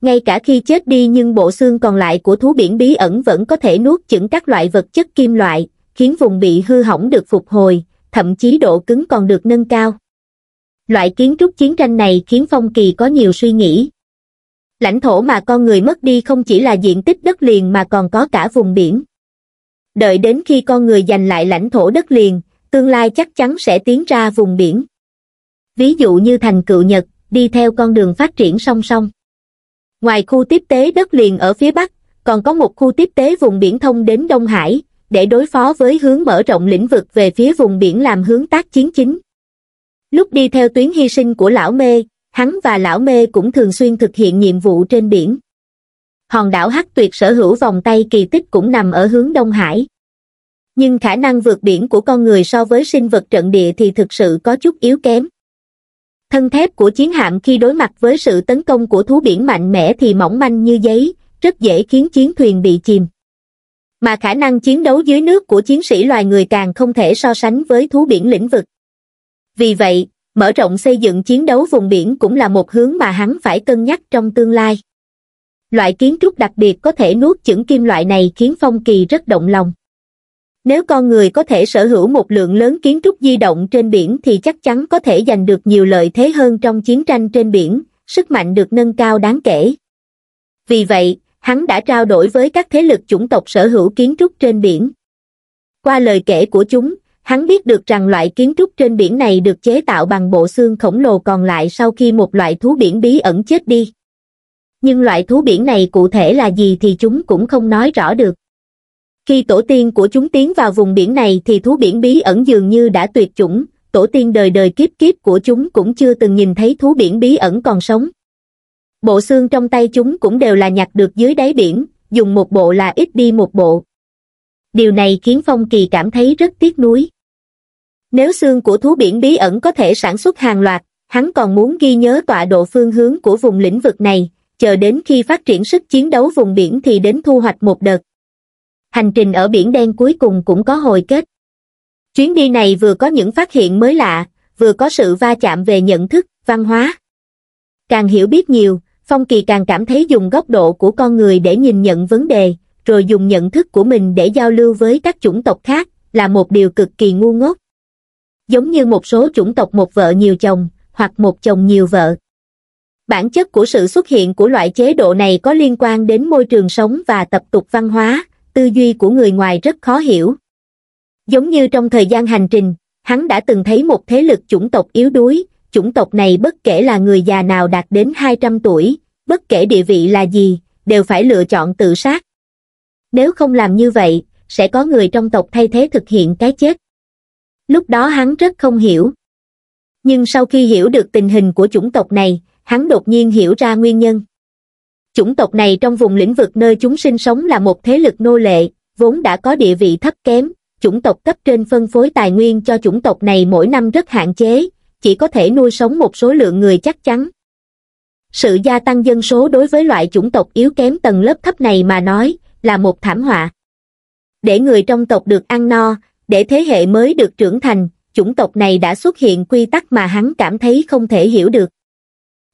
ngay cả khi chết đi nhưng bộ xương còn lại của thú biển bí ẩn vẫn có thể nuốt chửng các loại vật chất kim loại, khiến vùng bị hư hỏng được phục hồi, thậm chí độ cứng còn được nâng cao. Loại kiến trúc chiến tranh này khiến Phong Kỳ có nhiều suy nghĩ. Lãnh thổ mà con người mất đi không chỉ là diện tích đất liền mà còn có cả vùng biển. Đợi đến khi con người giành lại lãnh thổ đất liền, tương lai chắc chắn sẽ tiến ra vùng biển. Ví dụ như thành cựu Nhật, đi theo con đường phát triển song song ngoài khu tiếp tế đất liền ở phía bắc còn có một khu tiếp tế vùng biển thông đến đông hải để đối phó với hướng mở rộng lĩnh vực về phía vùng biển làm hướng tác chiến chính lúc đi theo tuyến hy sinh của lão mê hắn và lão mê cũng thường xuyên thực hiện nhiệm vụ trên biển hòn đảo hắc tuyệt sở hữu vòng tay kỳ tích cũng nằm ở hướng đông hải nhưng khả năng vượt biển của con người so với sinh vật trận địa thì thực sự có chút yếu kém thân thép của chiến hạm khi đối mặt với sự tấn công của thú biển mạnh mẽ thì mỏng manh như giấy rất dễ khiến chiến thuyền bị chìm mà khả năng chiến đấu dưới nước của chiến sĩ loài người càng không thể so sánh với thú biển lĩnh vực vì vậy mở rộng xây dựng chiến đấu vùng biển cũng là một hướng mà hắn phải cân nhắc trong tương lai loại kiến trúc đặc biệt có thể nuốt chửng kim loại này khiến phong kỳ rất động lòng nếu con người có thể sở hữu một lượng lớn kiến trúc di động trên biển thì chắc chắn có thể giành được nhiều lợi thế hơn trong chiến tranh trên biển, sức mạnh được nâng cao đáng kể. Vì vậy, hắn đã trao đổi với các thế lực chủng tộc sở hữu kiến trúc trên biển. Qua lời kể của chúng, hắn biết được rằng loại kiến trúc trên biển này được chế tạo bằng bộ xương khổng lồ còn lại sau khi một loại thú biển bí ẩn chết đi. Nhưng loại thú biển này cụ thể là gì thì chúng cũng không nói rõ được. Khi tổ tiên của chúng tiến vào vùng biển này thì thú biển bí ẩn dường như đã tuyệt chủng, tổ tiên đời đời kiếp kiếp của chúng cũng chưa từng nhìn thấy thú biển bí ẩn còn sống. Bộ xương trong tay chúng cũng đều là nhặt được dưới đáy biển, dùng một bộ là ít đi một bộ. Điều này khiến Phong Kỳ cảm thấy rất tiếc nuối. Nếu xương của thú biển bí ẩn có thể sản xuất hàng loạt, hắn còn muốn ghi nhớ tọa độ phương hướng của vùng lĩnh vực này, chờ đến khi phát triển sức chiến đấu vùng biển thì đến thu hoạch một đợt hành trình ở biển đen cuối cùng cũng có hồi kết. Chuyến đi này vừa có những phát hiện mới lạ, vừa có sự va chạm về nhận thức, văn hóa. Càng hiểu biết nhiều, Phong Kỳ càng cảm thấy dùng góc độ của con người để nhìn nhận vấn đề, rồi dùng nhận thức của mình để giao lưu với các chủng tộc khác, là một điều cực kỳ ngu ngốc. Giống như một số chủng tộc một vợ nhiều chồng, hoặc một chồng nhiều vợ. Bản chất của sự xuất hiện của loại chế độ này có liên quan đến môi trường sống và tập tục văn hóa, tư duy của người ngoài rất khó hiểu. Giống như trong thời gian hành trình, hắn đã từng thấy một thế lực chủng tộc yếu đuối, chủng tộc này bất kể là người già nào đạt đến 200 tuổi, bất kể địa vị là gì, đều phải lựa chọn tự sát. Nếu không làm như vậy, sẽ có người trong tộc thay thế thực hiện cái chết. Lúc đó hắn rất không hiểu. Nhưng sau khi hiểu được tình hình của chủng tộc này, hắn đột nhiên hiểu ra nguyên nhân chủng tộc này trong vùng lĩnh vực nơi chúng sinh sống là một thế lực nô lệ, vốn đã có địa vị thấp kém, chủng tộc cấp trên phân phối tài nguyên cho chủng tộc này mỗi năm rất hạn chế, chỉ có thể nuôi sống một số lượng người chắc chắn. Sự gia tăng dân số đối với loại chủng tộc yếu kém tầng lớp thấp này mà nói, là một thảm họa. Để người trong tộc được ăn no, để thế hệ mới được trưởng thành, chủng tộc này đã xuất hiện quy tắc mà hắn cảm thấy không thể hiểu được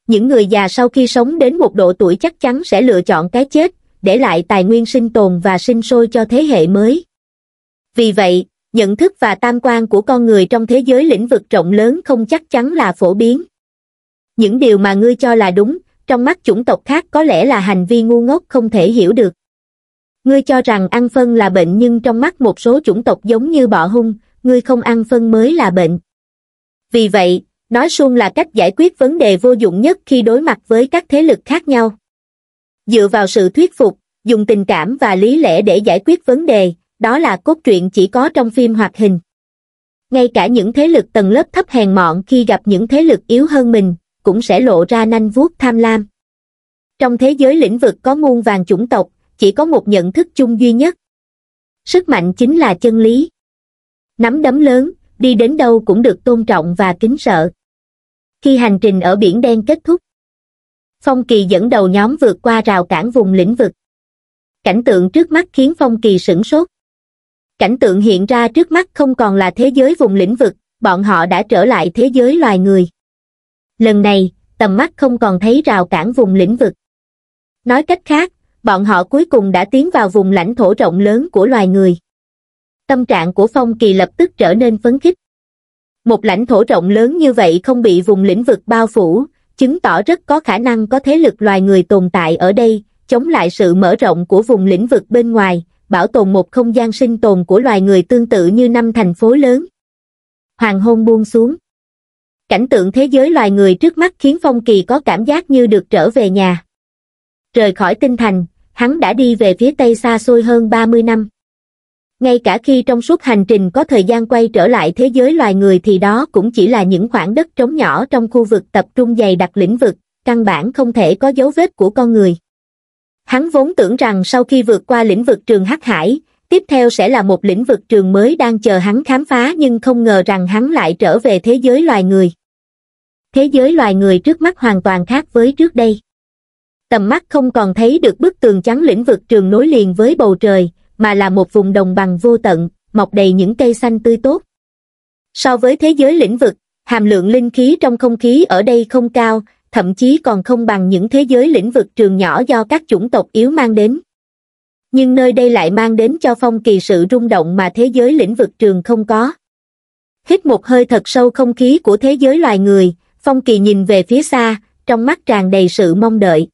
những người già sau khi sống đến một độ tuổi chắc chắn sẽ lựa chọn cái chết, để lại tài nguyên sinh tồn và sinh sôi cho thế hệ mới. Vì vậy, nhận thức và tam quan của con người trong thế giới lĩnh vực rộng lớn không chắc chắn là phổ biến. Những điều mà ngươi cho là đúng, trong mắt chủng tộc khác có lẽ là hành vi ngu ngốc không thể hiểu được. Ngươi cho rằng ăn phân là bệnh nhưng trong mắt một số chủng tộc giống như bọ hung, ngươi không ăn phân mới là bệnh. Vì vậy, nói suông là cách giải quyết vấn đề vô dụng nhất khi đối mặt với các thế lực khác nhau dựa vào sự thuyết phục dùng tình cảm và lý lẽ để giải quyết vấn đề đó là cốt truyện chỉ có trong phim hoạt hình ngay cả những thế lực tầng lớp thấp hèn mọn khi gặp những thế lực yếu hơn mình cũng sẽ lộ ra nanh vuốt tham lam trong thế giới lĩnh vực có muôn vàng chủng tộc chỉ có một nhận thức chung duy nhất sức mạnh chính là chân lý nắm đấm lớn đi đến đâu cũng được tôn trọng và kính sợ. Khi hành trình ở biển đen kết thúc, Phong Kỳ dẫn đầu nhóm vượt qua rào cản vùng lĩnh vực. Cảnh tượng trước mắt khiến Phong Kỳ sửng sốt. Cảnh tượng hiện ra trước mắt không còn là thế giới vùng lĩnh vực, bọn họ đã trở lại thế giới loài người. Lần này, tầm mắt không còn thấy rào cản vùng lĩnh vực. Nói cách khác, bọn họ cuối cùng đã tiến vào vùng lãnh thổ rộng lớn của loài người tâm trạng của Phong Kỳ lập tức trở nên phấn khích. Một lãnh thổ rộng lớn như vậy không bị vùng lĩnh vực bao phủ, chứng tỏ rất có khả năng có thế lực loài người tồn tại ở đây, chống lại sự mở rộng của vùng lĩnh vực bên ngoài, bảo tồn một không gian sinh tồn của loài người tương tự như năm thành phố lớn. Hoàng hôn buông xuống. Cảnh tượng thế giới loài người trước mắt khiến Phong Kỳ có cảm giác như được trở về nhà. Rời khỏi tinh thành, hắn đã đi về phía tây xa xôi hơn 30 năm ngay cả khi trong suốt hành trình có thời gian quay trở lại thế giới loài người thì đó cũng chỉ là những khoảng đất trống nhỏ trong khu vực tập trung dày đặc lĩnh vực, căn bản không thể có dấu vết của con người. Hắn vốn tưởng rằng sau khi vượt qua lĩnh vực trường Hắc Hải, tiếp theo sẽ là một lĩnh vực trường mới đang chờ hắn khám phá nhưng không ngờ rằng hắn lại trở về thế giới loài người. Thế giới loài người trước mắt hoàn toàn khác với trước đây. Tầm mắt không còn thấy được bức tường trắng lĩnh vực trường nối liền với bầu trời, mà là một vùng đồng bằng vô tận, mọc đầy những cây xanh tươi tốt. So với thế giới lĩnh vực, hàm lượng linh khí trong không khí ở đây không cao, thậm chí còn không bằng những thế giới lĩnh vực trường nhỏ do các chủng tộc yếu mang đến. Nhưng nơi đây lại mang đến cho Phong Kỳ sự rung động mà thế giới lĩnh vực trường không có. Hít một hơi thật sâu không khí của thế giới loài người, Phong Kỳ nhìn về phía xa, trong mắt tràn đầy sự mong đợi.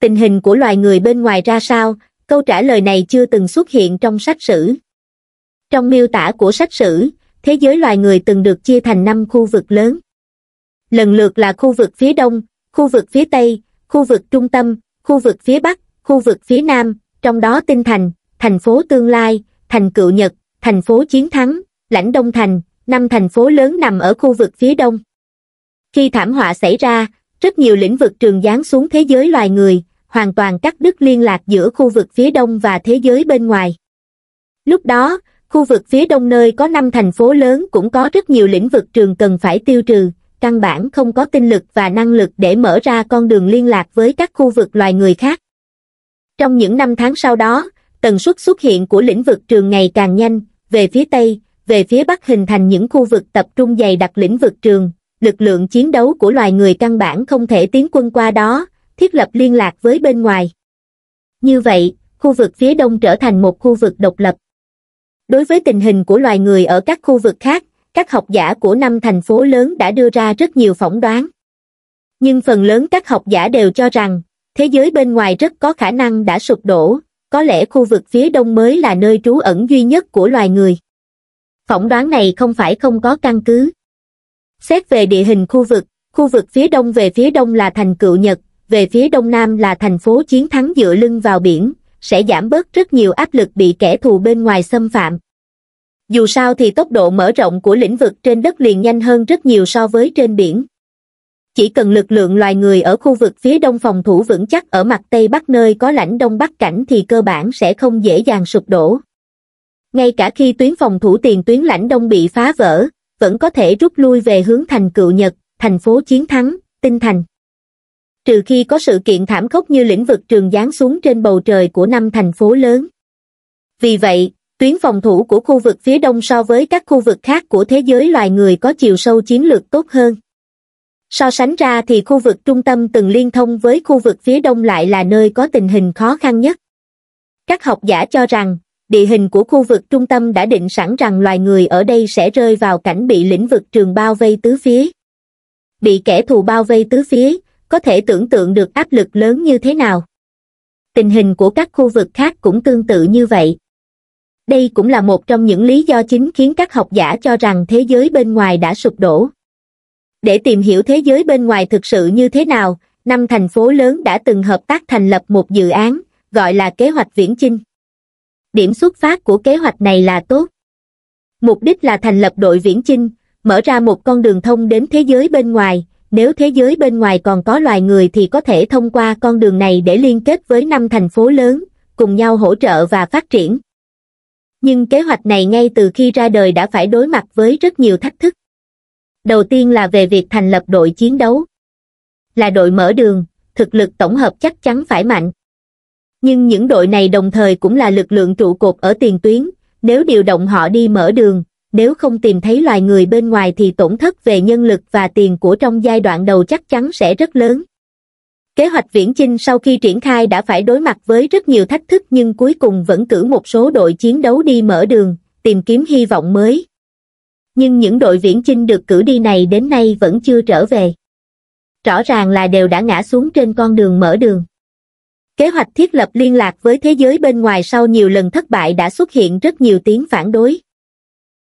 Tình hình của loài người bên ngoài ra sao, Câu trả lời này chưa từng xuất hiện trong sách sử. Trong miêu tả của sách sử, thế giới loài người từng được chia thành 5 khu vực lớn. Lần lượt là khu vực phía đông, khu vực phía tây, khu vực trung tâm, khu vực phía bắc, khu vực phía nam, trong đó tinh thành, thành phố tương lai, thành cựu Nhật, thành phố chiến thắng, lãnh đông thành, năm thành phố lớn nằm ở khu vực phía đông. Khi thảm họa xảy ra, rất nhiều lĩnh vực trường giáng xuống thế giới loài người, hoàn toàn cắt đứt liên lạc giữa khu vực phía đông và thế giới bên ngoài. Lúc đó, khu vực phía đông nơi có năm thành phố lớn cũng có rất nhiều lĩnh vực trường cần phải tiêu trừ, căn bản không có tinh lực và năng lực để mở ra con đường liên lạc với các khu vực loài người khác. Trong những năm tháng sau đó, tần suất xuất hiện của lĩnh vực trường ngày càng nhanh, về phía Tây, về phía Bắc hình thành những khu vực tập trung dày đặc lĩnh vực trường, lực lượng chiến đấu của loài người căn bản không thể tiến quân qua đó, thiết lập liên lạc với bên ngoài. Như vậy, khu vực phía đông trở thành một khu vực độc lập. Đối với tình hình của loài người ở các khu vực khác, các học giả của năm thành phố lớn đã đưa ra rất nhiều phỏng đoán. Nhưng phần lớn các học giả đều cho rằng, thế giới bên ngoài rất có khả năng đã sụp đổ, có lẽ khu vực phía đông mới là nơi trú ẩn duy nhất của loài người. Phỏng đoán này không phải không có căn cứ. Xét về địa hình khu vực, khu vực phía đông về phía đông là thành cựu Nhật, về phía đông nam là thành phố chiến thắng dựa lưng vào biển, sẽ giảm bớt rất nhiều áp lực bị kẻ thù bên ngoài xâm phạm. Dù sao thì tốc độ mở rộng của lĩnh vực trên đất liền nhanh hơn rất nhiều so với trên biển. Chỉ cần lực lượng loài người ở khu vực phía đông phòng thủ vững chắc ở mặt Tây Bắc nơi có lãnh Đông Bắc cảnh thì cơ bản sẽ không dễ dàng sụp đổ. Ngay cả khi tuyến phòng thủ tiền tuyến lãnh Đông bị phá vỡ, vẫn có thể rút lui về hướng thành cựu Nhật, thành phố chiến thắng, tinh thành trừ khi có sự kiện thảm khốc như lĩnh vực trường giáng xuống trên bầu trời của năm thành phố lớn. Vì vậy, tuyến phòng thủ của khu vực phía đông so với các khu vực khác của thế giới loài người có chiều sâu chiến lược tốt hơn. So sánh ra thì khu vực trung tâm từng liên thông với khu vực phía đông lại là nơi có tình hình khó khăn nhất. Các học giả cho rằng, địa hình của khu vực trung tâm đã định sẵn rằng loài người ở đây sẽ rơi vào cảnh bị lĩnh vực trường bao vây tứ phía. Bị kẻ thù bao vây tứ phía, có thể tưởng tượng được áp lực lớn như thế nào tình hình của các khu vực khác cũng tương tự như vậy đây cũng là một trong những lý do chính khiến các học giả cho rằng thế giới bên ngoài đã sụp đổ để tìm hiểu thế giới bên ngoài thực sự như thế nào năm thành phố lớn đã từng hợp tác thành lập một dự án gọi là kế hoạch viễn chinh điểm xuất phát của kế hoạch này là tốt mục đích là thành lập đội viễn chinh mở ra một con đường thông đến thế giới bên ngoài nếu thế giới bên ngoài còn có loài người thì có thể thông qua con đường này để liên kết với năm thành phố lớn, cùng nhau hỗ trợ và phát triển. Nhưng kế hoạch này ngay từ khi ra đời đã phải đối mặt với rất nhiều thách thức. Đầu tiên là về việc thành lập đội chiến đấu. Là đội mở đường, thực lực tổng hợp chắc chắn phải mạnh. Nhưng những đội này đồng thời cũng là lực lượng trụ cột ở tiền tuyến, nếu điều động họ đi mở đường, nếu không tìm thấy loài người bên ngoài thì tổn thất về nhân lực và tiền của trong giai đoạn đầu chắc chắn sẽ rất lớn. Kế hoạch viễn chinh sau khi triển khai đã phải đối mặt với rất nhiều thách thức nhưng cuối cùng vẫn cử một số đội chiến đấu đi mở đường, tìm kiếm hy vọng mới. Nhưng những đội viễn chinh được cử đi này đến nay vẫn chưa trở về. Rõ ràng là đều đã ngã xuống trên con đường mở đường. Kế hoạch thiết lập liên lạc với thế giới bên ngoài sau nhiều lần thất bại đã xuất hiện rất nhiều tiếng phản đối.